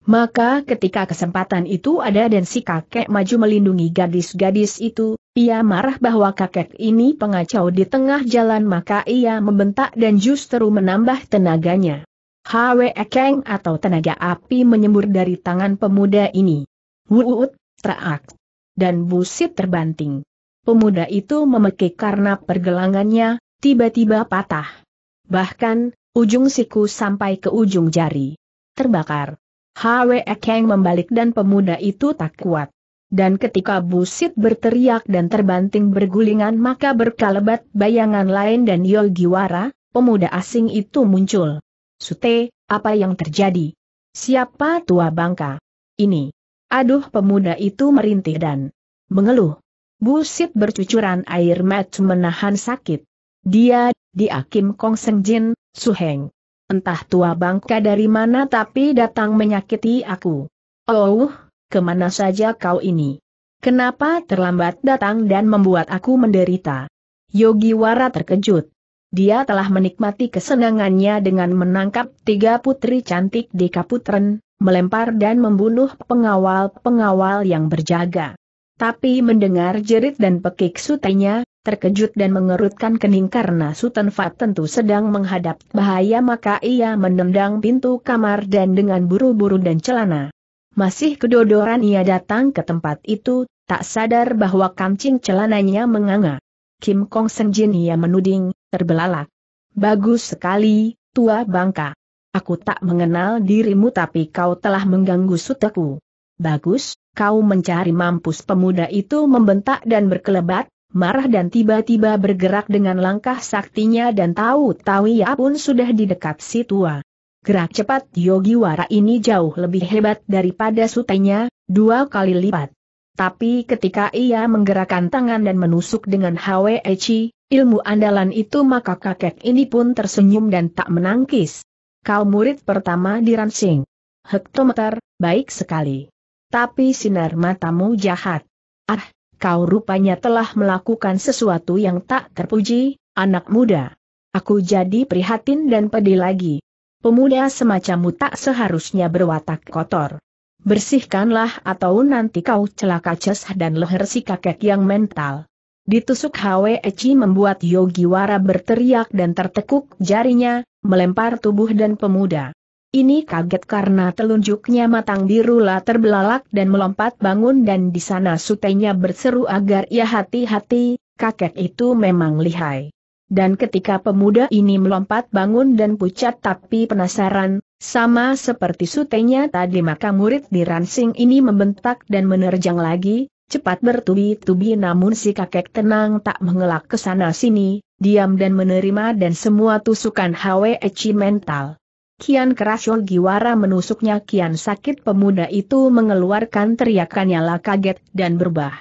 Maka ketika kesempatan itu ada dan si kakek maju melindungi gadis-gadis itu, ia marah bahwa kakek ini pengacau di tengah jalan maka ia membentak dan justru menambah tenaganya. Hwe Keng atau tenaga api menyembur dari tangan pemuda ini. Wuut, terak. Dan busit terbanting. Pemuda itu memekik karena pergelangannya, tiba-tiba patah. Bahkan, ujung siku sampai ke ujung jari. Terbakar. Hwe Keng membalik dan pemuda itu tak kuat. Dan ketika busit berteriak dan terbanting bergulingan maka berkalebat bayangan lain dan Yogiwara, pemuda asing itu muncul. Sute, apa yang terjadi? Siapa tua bangka? Ini. Aduh pemuda itu merintih dan mengeluh. Busit bercucuran air mat menahan sakit. Dia, diakim Akim Kong Seng Jin, Heng. Entah tua bangka dari mana tapi datang menyakiti aku. Oh, kemana saja kau ini? Kenapa terlambat datang dan membuat aku menderita? Yogi Wara terkejut dia telah menikmati kesenangannya dengan menangkap tiga putri cantik di Kaputren, melempar dan membunuh pengawal-pengawal yang berjaga. Tapi mendengar jerit dan pekik sutenya, terkejut dan mengerutkan kening karena Sultan Fat tentu sedang menghadap bahaya maka ia menendang pintu kamar dan dengan buru-buru dan celana. Masih kedodoran ia datang ke tempat itu, tak sadar bahwa kancing celananya menganga. Kim Kong Senjin ia menuding, terbelalak. Bagus sekali, tua bangka. Aku tak mengenal dirimu tapi kau telah mengganggu suteku. Bagus, kau mencari mampus pemuda itu membentak dan berkelebat, marah dan tiba-tiba bergerak dengan langkah saktinya dan tahu-tahu ia pun sudah di dekat si tua. Gerak cepat Yogi Wara ini jauh lebih hebat daripada sutenya, dua kali lipat. Tapi ketika ia menggerakkan tangan dan menusuk dengan Hweci, ilmu andalan itu maka kakek ini pun tersenyum dan tak menangkis. Kau murid pertama di Ransing. Hektometer, baik sekali. Tapi sinar matamu jahat. Ah, kau rupanya telah melakukan sesuatu yang tak terpuji, anak muda. Aku jadi prihatin dan pedih lagi. Pemuda semacammu tak seharusnya berwatak kotor. Bersihkanlah atau nanti kau celaka ces dan leher si kakek yang mental. Ditusuk Hwe Eci membuat Yogi Wara berteriak dan tertekuk jarinya, melempar tubuh dan pemuda. Ini kaget karena telunjuknya matang lah terbelalak dan melompat bangun dan di sana sutenya berseru agar ia hati-hati, kakek itu memang lihai. Dan ketika pemuda ini melompat bangun dan pucat tapi penasaran, sama seperti sutenya tadi maka murid di Ransing ini membentak dan menerjang lagi, cepat bertubi-tubi namun si kakek tenang tak mengelak ke sana sini, diam dan menerima dan semua tusukan HWEC mental. Kian keras Giwara menusuknya kian sakit pemuda itu mengeluarkan teriakannya lah kaget dan berbah.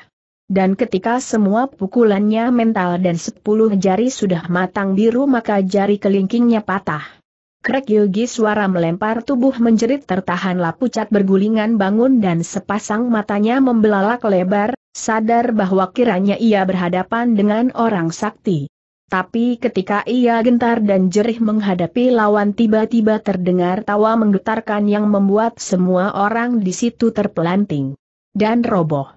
Dan ketika semua pukulannya mental dan sepuluh jari sudah matang biru maka jari kelingkingnya patah. Krek Yogi suara melempar tubuh menjerit tertahanlah pucat bergulingan bangun dan sepasang matanya membelalak lebar, sadar bahwa kiranya ia berhadapan dengan orang sakti. Tapi ketika ia gentar dan jerih menghadapi lawan tiba-tiba terdengar tawa menggetarkan yang membuat semua orang di situ terpelanting. Dan roboh.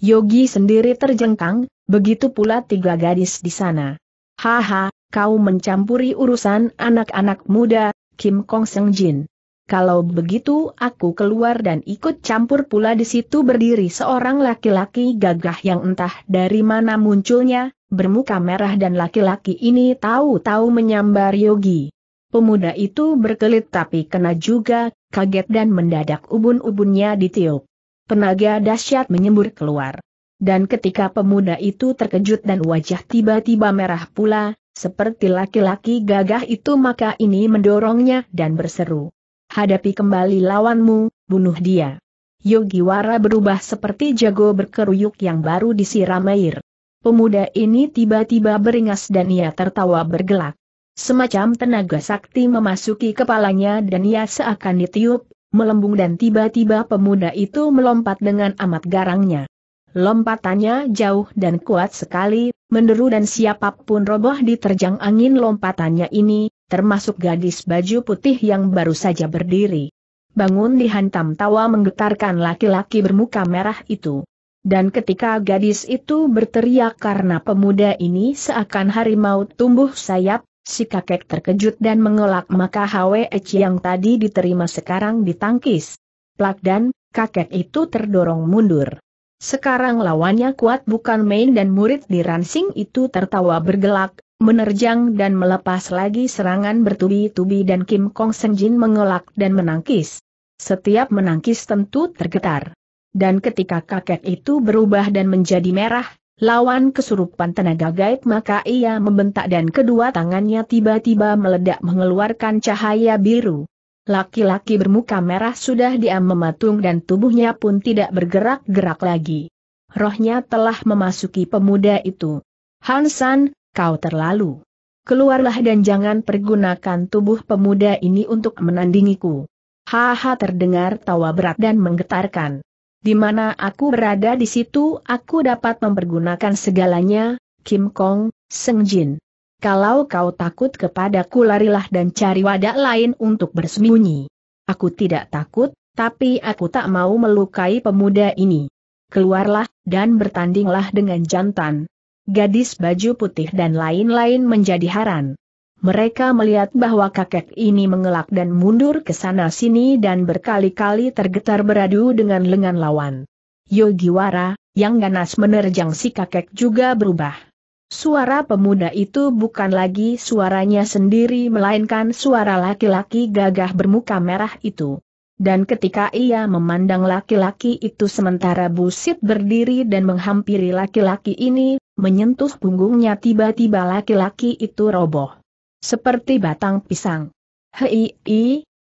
Yogi sendiri terjengkang, begitu pula tiga gadis di sana. Haha, kau mencampuri urusan anak-anak muda, Kim Kong Seng Jin. Kalau begitu aku keluar dan ikut campur pula di situ berdiri seorang laki-laki gagah yang entah dari mana munculnya, bermuka merah dan laki-laki ini tahu-tahu menyambar Yogi. Pemuda itu berkelit tapi kena juga, kaget dan mendadak ubun-ubunnya ditiup. Penaga dahsyat menyembur keluar. Dan ketika pemuda itu terkejut dan wajah tiba-tiba merah pula, seperti laki-laki gagah itu maka ini mendorongnya dan berseru. Hadapi kembali lawanmu, bunuh dia. Yogiwara berubah seperti jago berkeruyuk yang baru disiram air. Pemuda ini tiba-tiba beringas dan ia tertawa bergelak. Semacam tenaga sakti memasuki kepalanya dan ia seakan ditiup, melembung dan tiba-tiba pemuda itu melompat dengan amat garangnya. Lompatannya jauh dan kuat sekali, menderu dan siapapun roboh diterjang angin lompatannya ini, termasuk gadis baju putih yang baru saja berdiri. Bangun dihantam tawa menggetarkan laki-laki bermuka merah itu. Dan ketika gadis itu berteriak karena pemuda ini seakan harimau tumbuh sayap, si kakek terkejut dan mengelak maka Eci yang tadi diterima sekarang ditangkis. Plak dan, kakek itu terdorong mundur. Sekarang lawannya kuat bukan main dan murid di Ransing itu tertawa bergelak, menerjang dan melepas lagi serangan bertubi-tubi dan Kim Kong Senjin mengelak dan menangkis. Setiap menangkis tentu tergetar. Dan ketika kakek itu berubah dan menjadi merah, lawan kesurupan tenaga gaib maka ia membentak dan kedua tangannya tiba-tiba meledak mengeluarkan cahaya biru. Laki-laki bermuka merah sudah diam mematung dan tubuhnya pun tidak bergerak-gerak lagi. Rohnya telah memasuki pemuda itu. Hansan, kau terlalu. Keluarlah dan jangan pergunakan tubuh pemuda ini untuk menandingiku. Haha terdengar tawa berat dan menggetarkan. Di mana aku berada di situ aku dapat mempergunakan segalanya, Kim Kong, Seng Jin. Kalau kau takut kepadaku larilah dan cari wadah lain untuk bersembunyi. Aku tidak takut, tapi aku tak mau melukai pemuda ini. Keluarlah, dan bertandinglah dengan jantan. Gadis baju putih dan lain-lain menjadi haran. Mereka melihat bahwa kakek ini mengelak dan mundur ke sana-sini dan berkali-kali tergetar beradu dengan lengan lawan. Yogiwara, yang ganas menerjang si kakek juga berubah. Suara pemuda itu bukan lagi suaranya sendiri melainkan suara laki-laki gagah bermuka merah itu. Dan ketika ia memandang laki-laki itu sementara busit berdiri dan menghampiri laki-laki ini, menyentuh punggungnya tiba-tiba laki-laki itu roboh. Seperti batang pisang. Hei,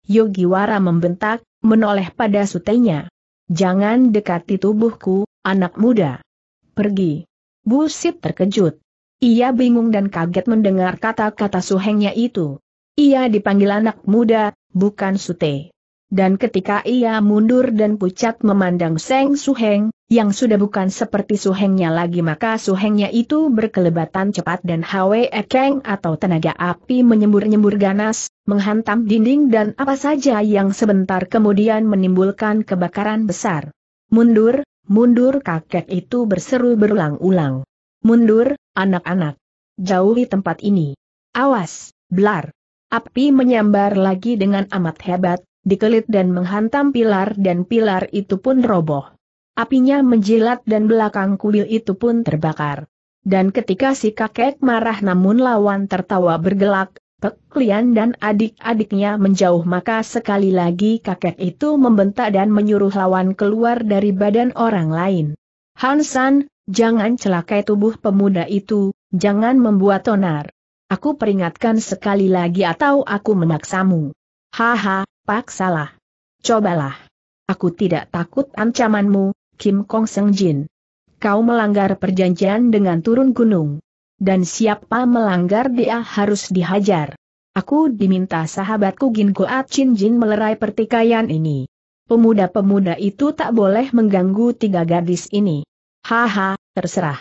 Yogiwara membentak, menoleh pada sutenya. Jangan dekati tubuhku, anak muda. Pergi. Busit terkejut. Ia bingung dan kaget mendengar kata-kata suhengnya itu. Ia dipanggil anak muda, bukan sute. Dan ketika ia mundur dan pucat memandang Seng Suheng, yang sudah bukan seperti Suhengnya lagi maka Suhengnya itu berkelebatan cepat dan Hwe Ekeng atau tenaga api menyembur-nyembur ganas, menghantam dinding dan apa saja yang sebentar kemudian menimbulkan kebakaran besar. Mundur, mundur kakek itu berseru berulang-ulang. Mundur, anak-anak. Jauhi tempat ini. Awas, blar. Api menyambar lagi dengan amat hebat, dikelit dan menghantam pilar dan pilar itu pun roboh. Apinya menjilat dan belakang kuil itu pun terbakar. Dan ketika si kakek marah namun lawan tertawa bergelak, Peklian dan adik-adiknya menjauh maka sekali lagi kakek itu membentak dan menyuruh lawan keluar dari badan orang lain. Hansan, Jangan celakai tubuh pemuda itu, jangan membuat tonar. Aku peringatkan sekali lagi atau aku memaksamu. Haha, paksalah. Cobalah. Aku tidak takut ancamanmu, Kim Kong Seng Jin. Kau melanggar perjanjian dengan turun gunung. Dan siapa melanggar dia harus dihajar. Aku diminta sahabatku Gin Goat Chin Jin melerai pertikaian ini. Pemuda-pemuda itu tak boleh mengganggu tiga gadis ini. Haha, terserah.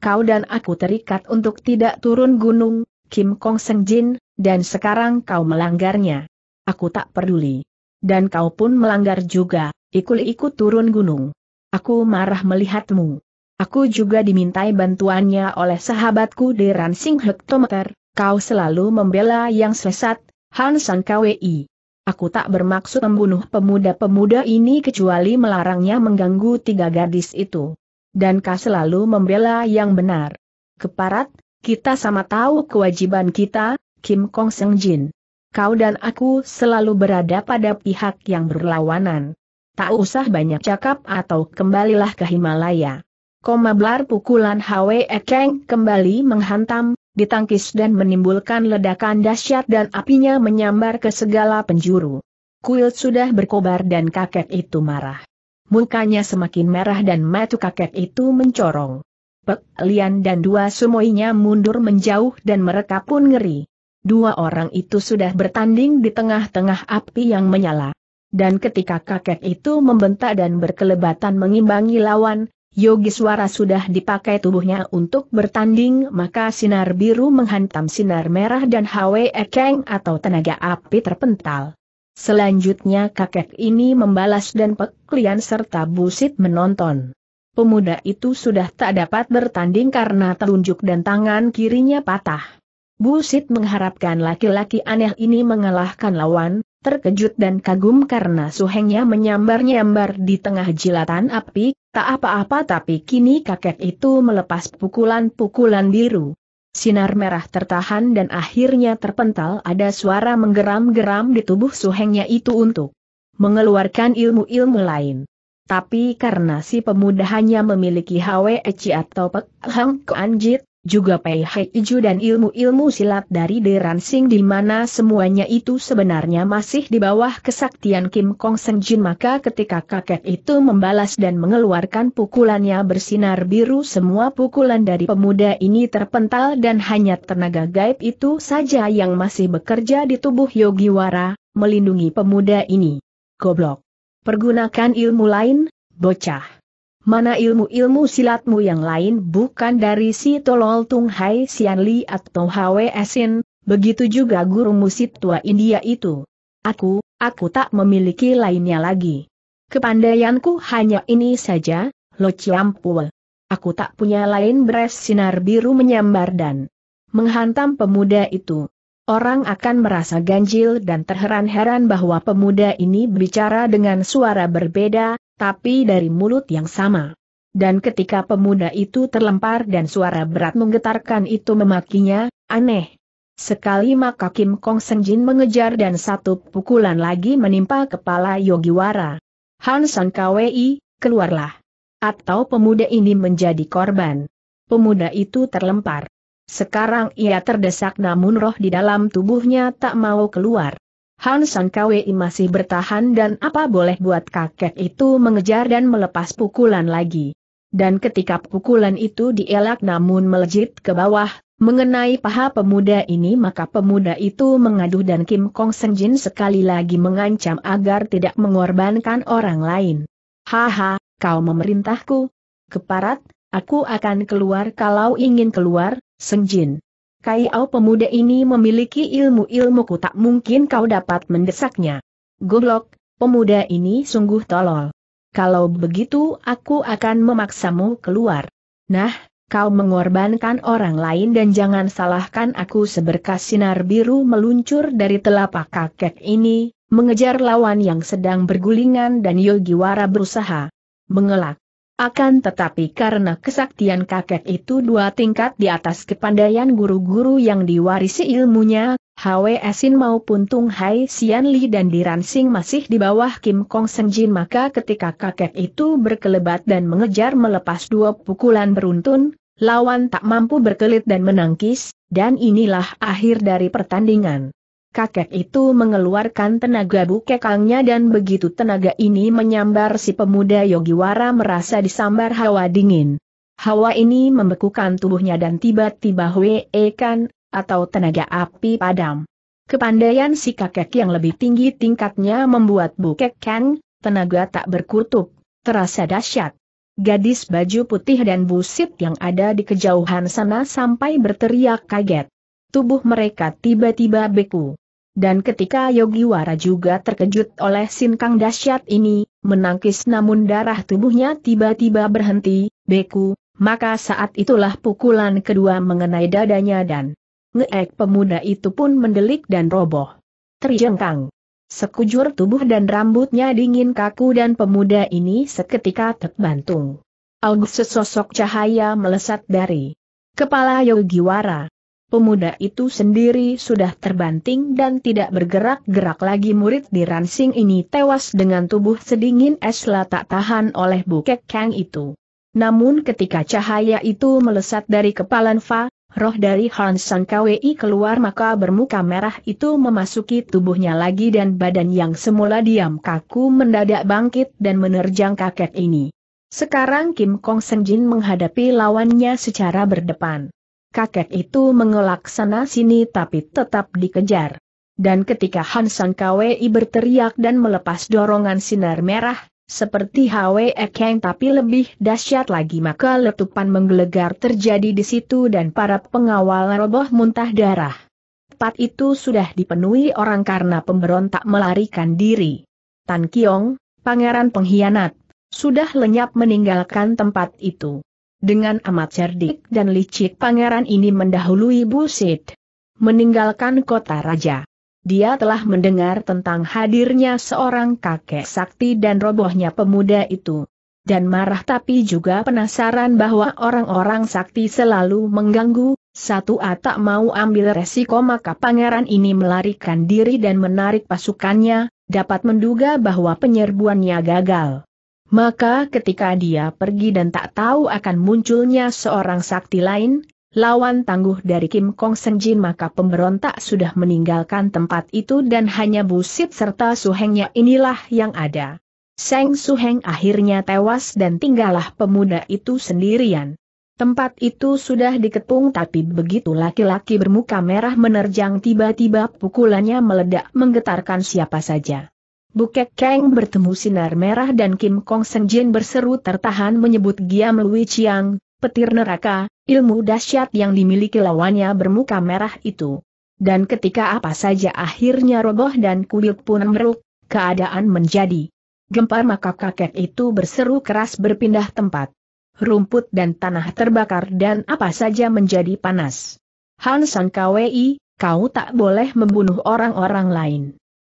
Kau dan aku terikat untuk tidak turun gunung, Kim Kong Seng Jin, dan sekarang kau melanggarnya. Aku tak peduli. Dan kau pun melanggar juga, ikut-ikut turun gunung. Aku marah melihatmu. Aku juga dimintai bantuannya oleh sahabatku di Ransing Hektometer, kau selalu membela yang sesat, Han Sang KWI. Aku tak bermaksud membunuh pemuda-pemuda ini kecuali melarangnya mengganggu tiga gadis itu dan kau selalu membela yang benar. Keparat, kita sama tahu kewajiban kita, Kim Kong Seng Jin. Kau dan aku selalu berada pada pihak yang berlawanan. Tak usah banyak cakap atau kembalilah ke Himalaya. Komablar pukulan Hwe Ekeng kembali menghantam, ditangkis dan menimbulkan ledakan dahsyat dan apinya menyambar ke segala penjuru. Kuil sudah berkobar dan kakek itu marah mukanya semakin merah dan mata kakek itu mencorong. Pek Lian dan dua sumoinya mundur menjauh dan mereka pun ngeri. Dua orang itu sudah bertanding di tengah-tengah api yang menyala. Dan ketika kakek itu membentak dan berkelebatan mengimbangi lawan, Yogi Suara sudah dipakai tubuhnya untuk bertanding maka sinar biru menghantam sinar merah dan Hwe Ekeng atau tenaga api terpental. Selanjutnya kakek ini membalas dan peklian serta busit menonton. Pemuda itu sudah tak dapat bertanding karena telunjuk dan tangan kirinya patah. Busit mengharapkan laki-laki aneh ini mengalahkan lawan, terkejut dan kagum karena suhengnya menyambar-nyambar di tengah jilatan api, tak apa-apa tapi kini kakek itu melepas pukulan-pukulan biru. Sinar merah tertahan dan akhirnya terpental ada suara menggeram-geram di tubuh suhengnya itu untuk mengeluarkan ilmu-ilmu lain. Tapi karena si pemuda hanya memiliki Hwe Eci atau Pek Hang Jit, juga Pei Hai Iju dan ilmu-ilmu silat dari Deran Sing di mana semuanya itu sebenarnya masih di bawah kesaktian Kim Kong Seng Jin maka ketika kakek itu membalas dan mengeluarkan pukulannya bersinar biru semua pukulan dari pemuda ini terpental dan hanya tenaga gaib itu saja yang masih bekerja di tubuh Yogiwara, melindungi pemuda ini. Goblok. Pergunakan ilmu lain, bocah. Mana ilmu-ilmu silatmu yang lain bukan dari si Tolol Tung Hai Sian Li atau Hwe Sin, begitu juga guru musik tua India itu. Aku, aku tak memiliki lainnya lagi. Kepandaianku hanya ini saja, Lo Chiampul. Aku tak punya lain beres sinar biru menyambar dan menghantam pemuda itu. Orang akan merasa ganjil dan terheran-heran bahwa pemuda ini berbicara dengan suara berbeda, tapi dari mulut yang sama. Dan ketika pemuda itu terlempar dan suara berat menggetarkan itu memakinya, aneh. Sekali maka Kim Kong Senjin mengejar dan satu pukulan lagi menimpa kepala Yogiwara. Han San Kwei, keluarlah. Atau pemuda ini menjadi korban. Pemuda itu terlempar. Sekarang ia terdesak namun roh di dalam tubuhnya tak mau keluar. Han Sang Kwei masih bertahan dan apa boleh buat kakek itu mengejar dan melepas pukulan lagi. Dan ketika pukulan itu dielak namun melejit ke bawah, mengenai paha pemuda ini maka pemuda itu mengaduh dan Kim Kong Senjin sekali lagi mengancam agar tidak mengorbankan orang lain. Haha, kau memerintahku? Keparat, aku akan keluar kalau ingin keluar, Senjin. Kaiau pemuda ini memiliki ilmu ilmu ku tak mungkin kau dapat mendesaknya. Goblok, pemuda ini sungguh tolol. Kalau begitu aku akan memaksamu keluar. Nah, kau mengorbankan orang lain dan jangan salahkan aku seberkas sinar biru meluncur dari telapak kakek ini, mengejar lawan yang sedang bergulingan dan Yogiwara berusaha mengelak. Akan tetapi karena kesaktian kakek itu dua tingkat di atas kepandaian guru-guru yang diwarisi ilmunya, Hwe Sin maupun Tung Hai Sian Li dan Diran Diransing masih di bawah Kim Kong Seng Jin maka ketika kakek itu berkelebat dan mengejar melepas dua pukulan beruntun, lawan tak mampu berkelit dan menangkis, dan inilah akhir dari pertandingan kakek itu mengeluarkan tenaga bukekangnya dan begitu tenaga ini menyambar si pemuda Yogiwara merasa disambar hawa dingin. Hawa ini membekukan tubuhnya dan tiba-tiba Hwe Kan, atau tenaga api padam. Kepandaian si kakek yang lebih tinggi tingkatnya membuat Bukek Kang, tenaga tak berkutuk, terasa dahsyat. Gadis baju putih dan busit yang ada di kejauhan sana sampai berteriak kaget. Tubuh mereka tiba-tiba beku. Dan ketika Yogiwara juga terkejut oleh sinkang dahsyat ini, menangkis namun darah tubuhnya tiba-tiba berhenti, beku, maka saat itulah pukulan kedua mengenai dadanya dan ngeek pemuda itu pun mendelik dan roboh. Terjengkang. Sekujur tubuh dan rambutnya dingin kaku dan pemuda ini seketika terbantung. Aung sesosok cahaya melesat dari kepala Yogiwara pemuda itu sendiri sudah terbanting dan tidak bergerak-gerak lagi murid di Ransing ini tewas dengan tubuh sedingin es tak tahan oleh bukek Kang itu. Namun ketika cahaya itu melesat dari kepala Fa, roh dari Han Sang Kwei keluar maka bermuka merah itu memasuki tubuhnya lagi dan badan yang semula diam kaku mendadak bangkit dan menerjang kakek ini. Sekarang Kim Kong Senjin menghadapi lawannya secara berdepan kakek itu mengelak sana-sini tapi tetap dikejar. Dan ketika Hansang Kwei berteriak dan melepas dorongan sinar merah, seperti Hwe Kang tapi lebih dahsyat lagi maka letupan menggelegar terjadi di situ dan para pengawal roboh muntah darah. Tempat itu sudah dipenuhi orang karena pemberontak melarikan diri. Tan Kiong, pangeran pengkhianat, sudah lenyap meninggalkan tempat itu. Dengan amat cerdik dan licik pangeran ini mendahului Busit. Meninggalkan kota raja. Dia telah mendengar tentang hadirnya seorang kakek sakti dan robohnya pemuda itu. Dan marah tapi juga penasaran bahwa orang-orang sakti selalu mengganggu, satu A tak mau ambil resiko maka pangeran ini melarikan diri dan menarik pasukannya, dapat menduga bahwa penyerbuannya gagal. Maka ketika dia pergi dan tak tahu akan munculnya seorang sakti lain, lawan tangguh dari Kim Kong Senjin maka pemberontak sudah meninggalkan tempat itu dan hanya Busit serta Suhengnya inilah yang ada. Seng Suheng akhirnya tewas dan tinggallah pemuda itu sendirian. Tempat itu sudah diketung tapi begitu laki-laki bermuka merah menerjang tiba-tiba pukulannya meledak menggetarkan siapa saja. Bukek Kang bertemu Sinar Merah dan Kim Kong Seng Jin berseru tertahan menyebut Giam Lui Chiang, petir neraka, ilmu dahsyat yang dimiliki lawannya bermuka merah itu. Dan ketika apa saja akhirnya roboh dan kulit pun meruk, keadaan menjadi gempar maka kakek itu berseru keras berpindah tempat. Rumput dan tanah terbakar dan apa saja menjadi panas. Hansan Kwi Kwei, kau tak boleh membunuh orang-orang lain.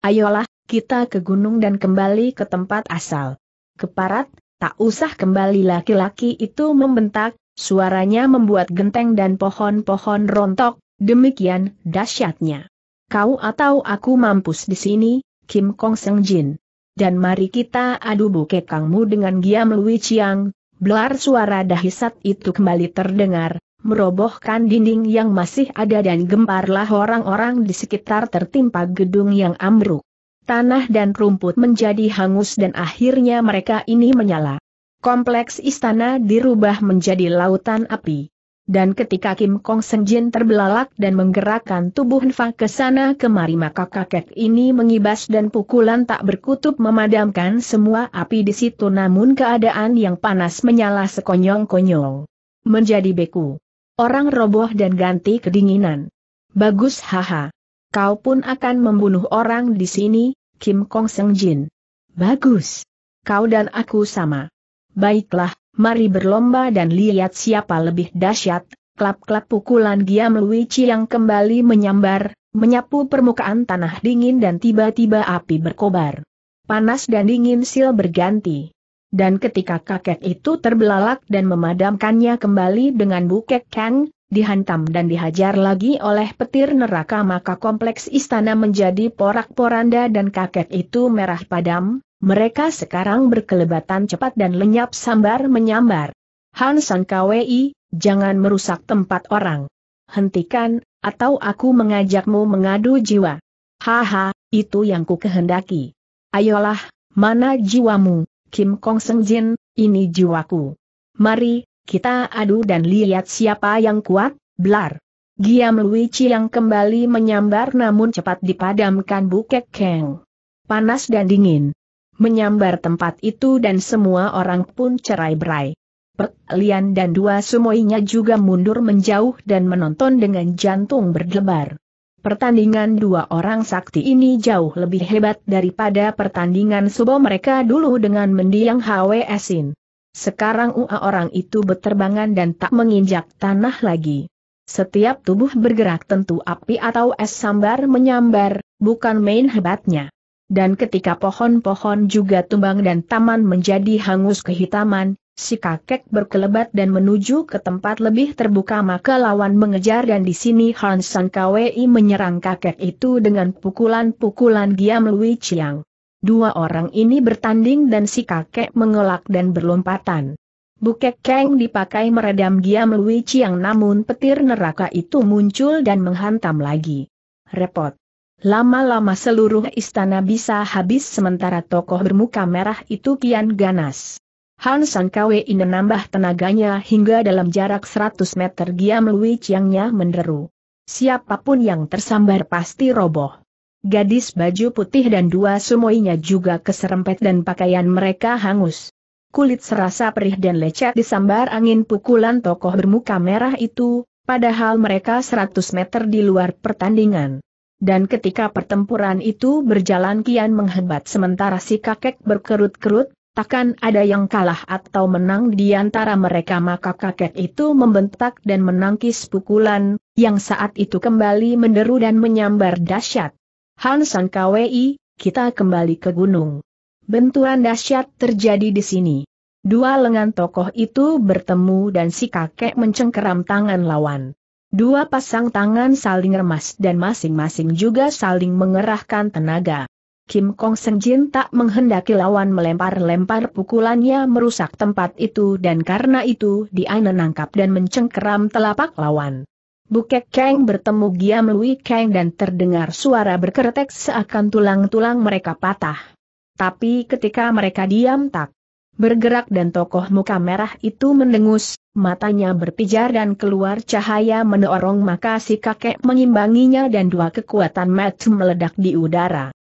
Ayolah, kita ke gunung dan kembali ke tempat asal. Keparat, tak usah kembali laki-laki itu membentak, suaranya membuat genteng dan pohon-pohon rontok, demikian dahsyatnya. Kau atau aku mampus di sini, Kim Kong Seng Jin. Dan mari kita adu kangmu dengan Giam Lui Chiang, Belar suara dahisat itu kembali terdengar, merobohkan dinding yang masih ada dan gemparlah orang-orang di sekitar tertimpa gedung yang ambruk. Tanah dan rumput menjadi hangus dan akhirnya mereka ini menyala. Kompleks istana dirubah menjadi lautan api. Dan ketika Kim Kong Senjin terbelalak dan menggerakkan tubuh Nfa ke sana kemari maka kakek ini mengibas dan pukulan tak berkutub memadamkan semua api di situ namun keadaan yang panas menyala sekonyong-konyong. Menjadi beku. Orang roboh dan ganti kedinginan. Bagus haha kau pun akan membunuh orang di sini, Kim Kong Seng Jin. Bagus. Kau dan aku sama. Baiklah, mari berlomba dan lihat siapa lebih dahsyat. Klap-klap pukulan Giam Lui yang kembali menyambar, menyapu permukaan tanah dingin dan tiba-tiba api berkobar. Panas dan dingin sil berganti. Dan ketika kakek itu terbelalak dan memadamkannya kembali dengan bukek kang, dihantam dan dihajar lagi oleh petir neraka maka kompleks istana menjadi porak-poranda dan kakek itu merah padam, mereka sekarang berkelebatan cepat dan lenyap sambar menyambar. Han Sang Kwei, jangan merusak tempat orang. Hentikan, atau aku mengajakmu mengadu jiwa. Haha, itu yang ku kehendaki. Ayolah, mana jiwamu, Kim Kong Seng Jin, ini jiwaku. Mari, kita adu dan lihat siapa yang kuat, blar. Giam Luigi yang kembali menyambar namun cepat dipadamkan Bukek Keng. Panas dan dingin. Menyambar tempat itu dan semua orang pun cerai berai. Pek Lian dan dua sumoinya juga mundur menjauh dan menonton dengan jantung berdebar. Pertandingan dua orang sakti ini jauh lebih hebat daripada pertandingan subo mereka dulu dengan mendiang hws Esin. Sekarang ua orang itu beterbangan dan tak menginjak tanah lagi. Setiap tubuh bergerak tentu api atau es sambar menyambar, bukan main hebatnya. Dan ketika pohon-pohon juga tumbang dan taman menjadi hangus kehitaman, si kakek berkelebat dan menuju ke tempat lebih terbuka maka lawan mengejar dan di sini Hansan Kwei menyerang kakek itu dengan pukulan-pukulan Giam Lui Chiang. Dua orang ini bertanding dan si kakek mengelak dan berlompatan. Bukek Kang dipakai meredam Giam Lui Chiang namun petir neraka itu muncul dan menghantam lagi. Repot. Lama-lama seluruh istana bisa habis sementara tokoh bermuka merah itu kian ganas. Han San Kwe menambah tenaganya hingga dalam jarak 100 meter Giam Lui Chiangnya menderu. Siapapun yang tersambar pasti roboh gadis baju putih dan dua sumoinya juga keserempet dan pakaian mereka hangus. Kulit serasa perih dan lecet disambar angin pukulan tokoh bermuka merah itu, padahal mereka 100 meter di luar pertandingan. Dan ketika pertempuran itu berjalan kian menghebat sementara si kakek berkerut-kerut, takkan ada yang kalah atau menang di antara mereka maka kakek itu membentak dan menangkis pukulan, yang saat itu kembali menderu dan menyambar dahsyat. Hansan Kwi, kita kembali ke gunung. Benturan dahsyat terjadi di sini. Dua lengan tokoh itu bertemu dan si kakek mencengkeram tangan lawan. Dua pasang tangan saling remas dan masing-masing juga saling mengerahkan tenaga. Kim Kong Senjin tak menghendaki lawan melempar-lempar pukulannya merusak tempat itu dan karena itu dia menangkap dan mencengkeram telapak lawan. Bukek Kang bertemu Giam Lui Kang dan terdengar suara berkeretek seakan tulang-tulang mereka patah. Tapi ketika mereka diam tak bergerak dan tokoh muka merah itu mendengus, matanya berpijar dan keluar cahaya menorong maka si kakek mengimbanginya dan dua kekuatan match meledak di udara.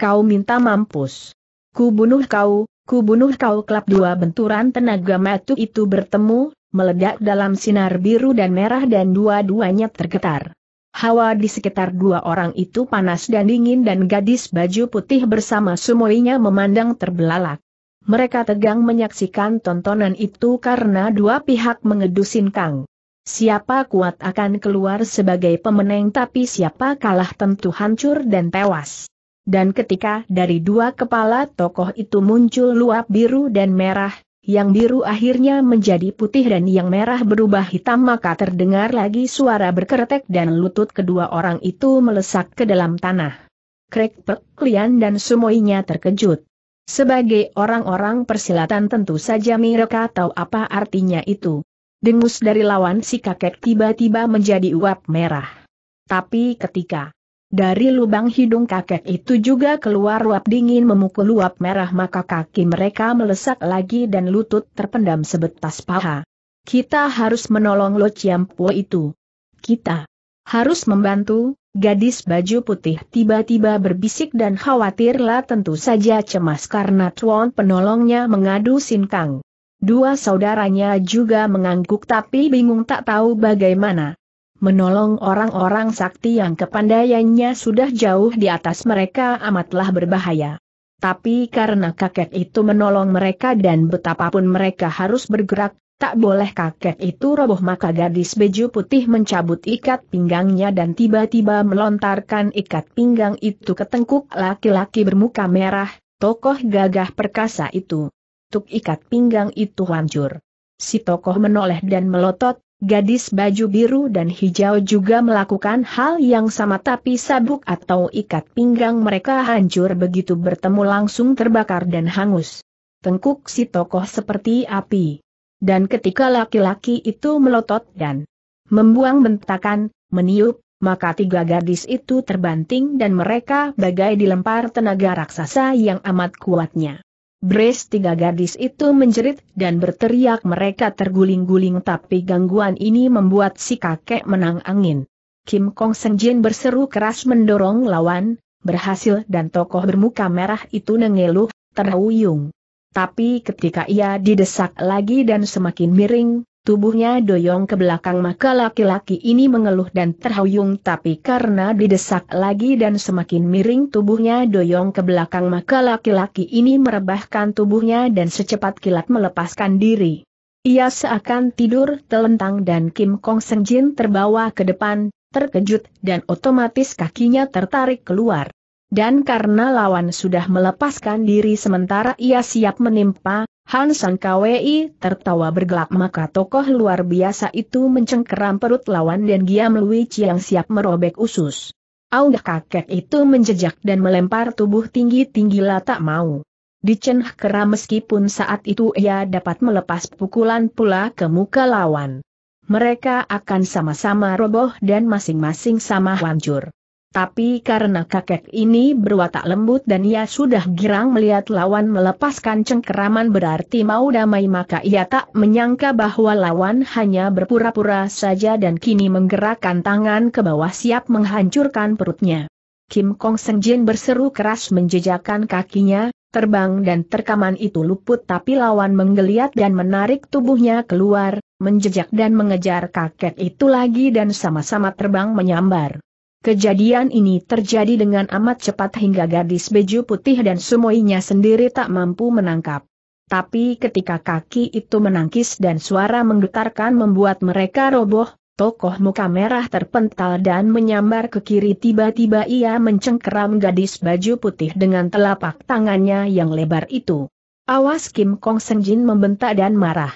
Kau minta mampus. Ku bunuh kau, ku bunuh kau kelap dua benturan tenaga matu itu bertemu, meledak dalam sinar biru dan merah dan dua-duanya tergetar. Hawa di sekitar dua orang itu panas dan dingin dan gadis baju putih bersama sumoinya memandang terbelalak. Mereka tegang menyaksikan tontonan itu karena dua pihak mengedusin Kang. Siapa kuat akan keluar sebagai pemenang tapi siapa kalah tentu hancur dan tewas. Dan ketika dari dua kepala tokoh itu muncul luap biru dan merah, yang biru akhirnya menjadi putih dan yang merah berubah hitam maka terdengar lagi suara berkeretek dan lutut kedua orang itu melesak ke dalam tanah. Krek Pek Lian dan semuanya terkejut. Sebagai orang-orang persilatan tentu saja mereka tahu apa artinya itu. Dengus dari lawan si kakek tiba-tiba menjadi uap merah. Tapi ketika dari lubang hidung kakek itu juga keluar uap dingin memukul uap merah maka kaki mereka melesat lagi dan lutut terpendam sebetas paha. Kita harus menolong Lo Chiampo itu. Kita harus membantu, gadis baju putih tiba-tiba berbisik dan khawatirlah tentu saja cemas karena tuan penolongnya mengadu sinkang. Dua saudaranya juga mengangguk tapi bingung tak tahu bagaimana menolong orang-orang sakti yang kepandaiannya sudah jauh di atas mereka amatlah berbahaya. Tapi karena kakek itu menolong mereka dan betapapun mereka harus bergerak, tak boleh kakek itu roboh maka gadis beju putih mencabut ikat pinggangnya dan tiba-tiba melontarkan ikat pinggang itu ke tengkuk laki-laki bermuka merah, tokoh gagah perkasa itu. Tuk ikat pinggang itu hancur. Si tokoh menoleh dan melotot, Gadis baju biru dan hijau juga melakukan hal yang sama tapi sabuk atau ikat pinggang mereka hancur begitu bertemu langsung terbakar dan hangus. Tengkuk si tokoh seperti api. Dan ketika laki-laki itu melotot dan membuang bentakan, meniup, maka tiga gadis itu terbanting dan mereka bagai dilempar tenaga raksasa yang amat kuatnya. Bres tiga gadis itu menjerit dan berteriak mereka terguling-guling tapi gangguan ini membuat si kakek menang angin. Kim Kong Senjin berseru keras mendorong lawan, berhasil dan tokoh bermuka merah itu nengeluh, terhuyung. Tapi ketika ia didesak lagi dan semakin miring, Tubuhnya doyong ke belakang maka laki-laki ini mengeluh dan terhuyung tapi karena didesak lagi dan semakin miring tubuhnya doyong ke belakang maka laki-laki ini merebahkan tubuhnya dan secepat kilat melepaskan diri. Ia seakan tidur telentang dan Kim Kong Senjin terbawa ke depan, terkejut dan otomatis kakinya tertarik keluar. Dan karena lawan sudah melepaskan diri sementara ia siap menimpa, Han Sang KWI tertawa bergelak maka tokoh luar biasa itu mencengkeram perut lawan dan Giam Lui yang siap merobek usus. Aung kakek itu menjejak dan melempar tubuh tinggi-tinggi tak mau. Diceng kera meskipun saat itu ia dapat melepas pukulan pula ke muka lawan. Mereka akan sama-sama roboh dan masing-masing sama hancur. Tapi karena kakek ini berwatak lembut dan ia sudah girang melihat lawan melepaskan cengkeraman berarti mau damai maka ia tak menyangka bahwa lawan hanya berpura-pura saja dan kini menggerakkan tangan ke bawah siap menghancurkan perutnya. Kim Kong Seng Jin berseru keras menjejakkan kakinya, terbang dan terkaman itu luput tapi lawan menggeliat dan menarik tubuhnya keluar, menjejak dan mengejar kakek itu lagi dan sama-sama terbang menyambar. Kejadian ini terjadi dengan amat cepat hingga gadis beju putih dan sumoinya sendiri tak mampu menangkap. Tapi ketika kaki itu menangkis dan suara menggetarkan membuat mereka roboh, tokoh muka merah terpental dan menyambar ke kiri tiba-tiba ia mencengkeram gadis baju putih dengan telapak tangannya yang lebar itu. Awas Kim Kong Senjin membentak dan marah.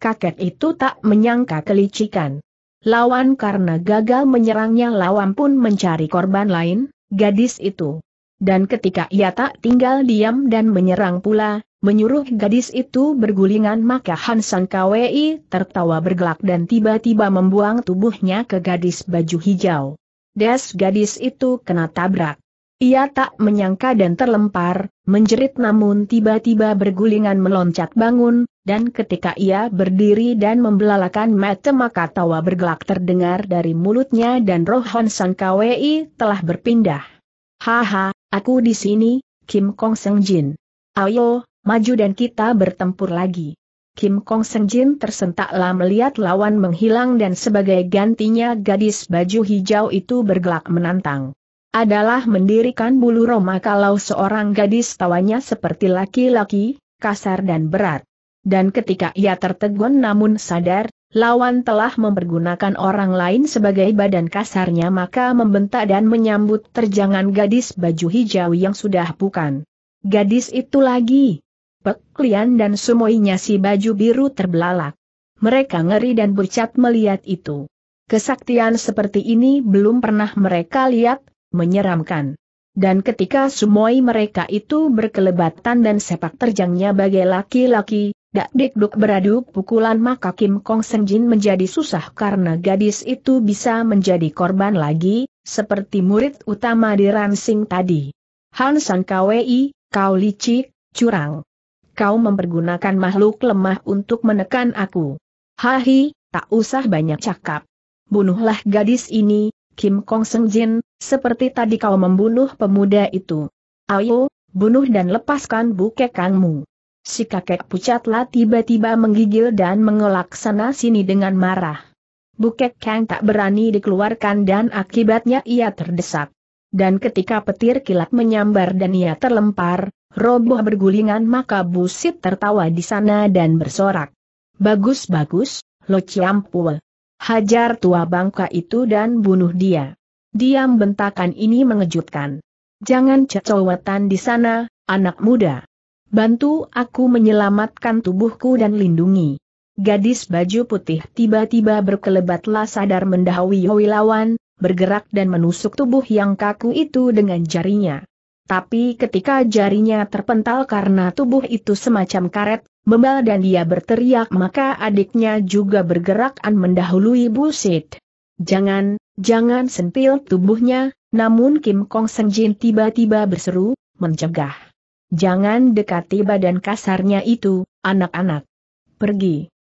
Kakek itu tak menyangka kelicikan. Lawan karena gagal menyerangnya lawan pun mencari korban lain, gadis itu. Dan ketika ia tak tinggal diam dan menyerang pula, menyuruh gadis itu bergulingan maka Hansan Kwei tertawa bergelak dan tiba-tiba membuang tubuhnya ke gadis baju hijau. Des gadis itu kena tabrak. Ia tak menyangka dan terlempar, menjerit namun tiba-tiba bergulingan meloncat bangun, dan ketika ia berdiri dan membelalakan mata maka tawa bergelak terdengar dari mulutnya dan Rohan Sang Kwei telah berpindah. Haha, aku di sini, Kim Kong Seng Jin. Ayo, maju dan kita bertempur lagi. Kim Kong Seng Jin tersentaklah melihat lawan menghilang dan sebagai gantinya gadis baju hijau itu bergelak menantang. Adalah mendirikan bulu roma kalau seorang gadis tawanya seperti laki-laki, kasar dan berat dan ketika ia tertegun namun sadar, lawan telah mempergunakan orang lain sebagai badan kasarnya maka membentak dan menyambut terjangan gadis baju hijau yang sudah bukan. Gadis itu lagi. Peklian dan semuanya si baju biru terbelalak. Mereka ngeri dan bercat melihat itu. Kesaktian seperti ini belum pernah mereka lihat, menyeramkan. Dan ketika semua mereka itu berkelebatan dan sepak terjangnya bagai laki-laki, dak duk beradu pukulan maka Kim Kong Seng Jin menjadi susah karena gadis itu bisa menjadi korban lagi, seperti murid utama di Ransing tadi. Han San Kwei, kau licik, curang. Kau mempergunakan makhluk lemah untuk menekan aku. Hahi, tak usah banyak cakap. Bunuhlah gadis ini, Kim Kong Seng Jin, seperti tadi kau membunuh pemuda itu. Ayo, bunuh dan lepaskan bukekangmu. Si kakek pucatlah tiba-tiba menggigil dan mengelak sana-sini dengan marah. Bukek Kang tak berani dikeluarkan dan akibatnya ia terdesak. Dan ketika petir kilat menyambar dan ia terlempar, roboh bergulingan maka busit tertawa di sana dan bersorak. Bagus-bagus, lo ciampul. Hajar tua bangka itu dan bunuh dia. Diam bentakan ini mengejutkan. Jangan cecowetan di sana, anak muda. Bantu aku menyelamatkan tubuhku dan lindungi. Gadis baju putih tiba-tiba berkelebatlah sadar mendahului mendahui lawan, bergerak dan menusuk tubuh yang kaku itu dengan jarinya. Tapi ketika jarinya terpental karena tubuh itu semacam karet, membal dan dia berteriak maka adiknya juga bergerakan mendahului busit. Jangan, jangan sentil tubuhnya, namun Kim Kong Senjin tiba-tiba berseru, mencegah. Jangan dekati badan kasarnya itu, anak-anak. Pergi.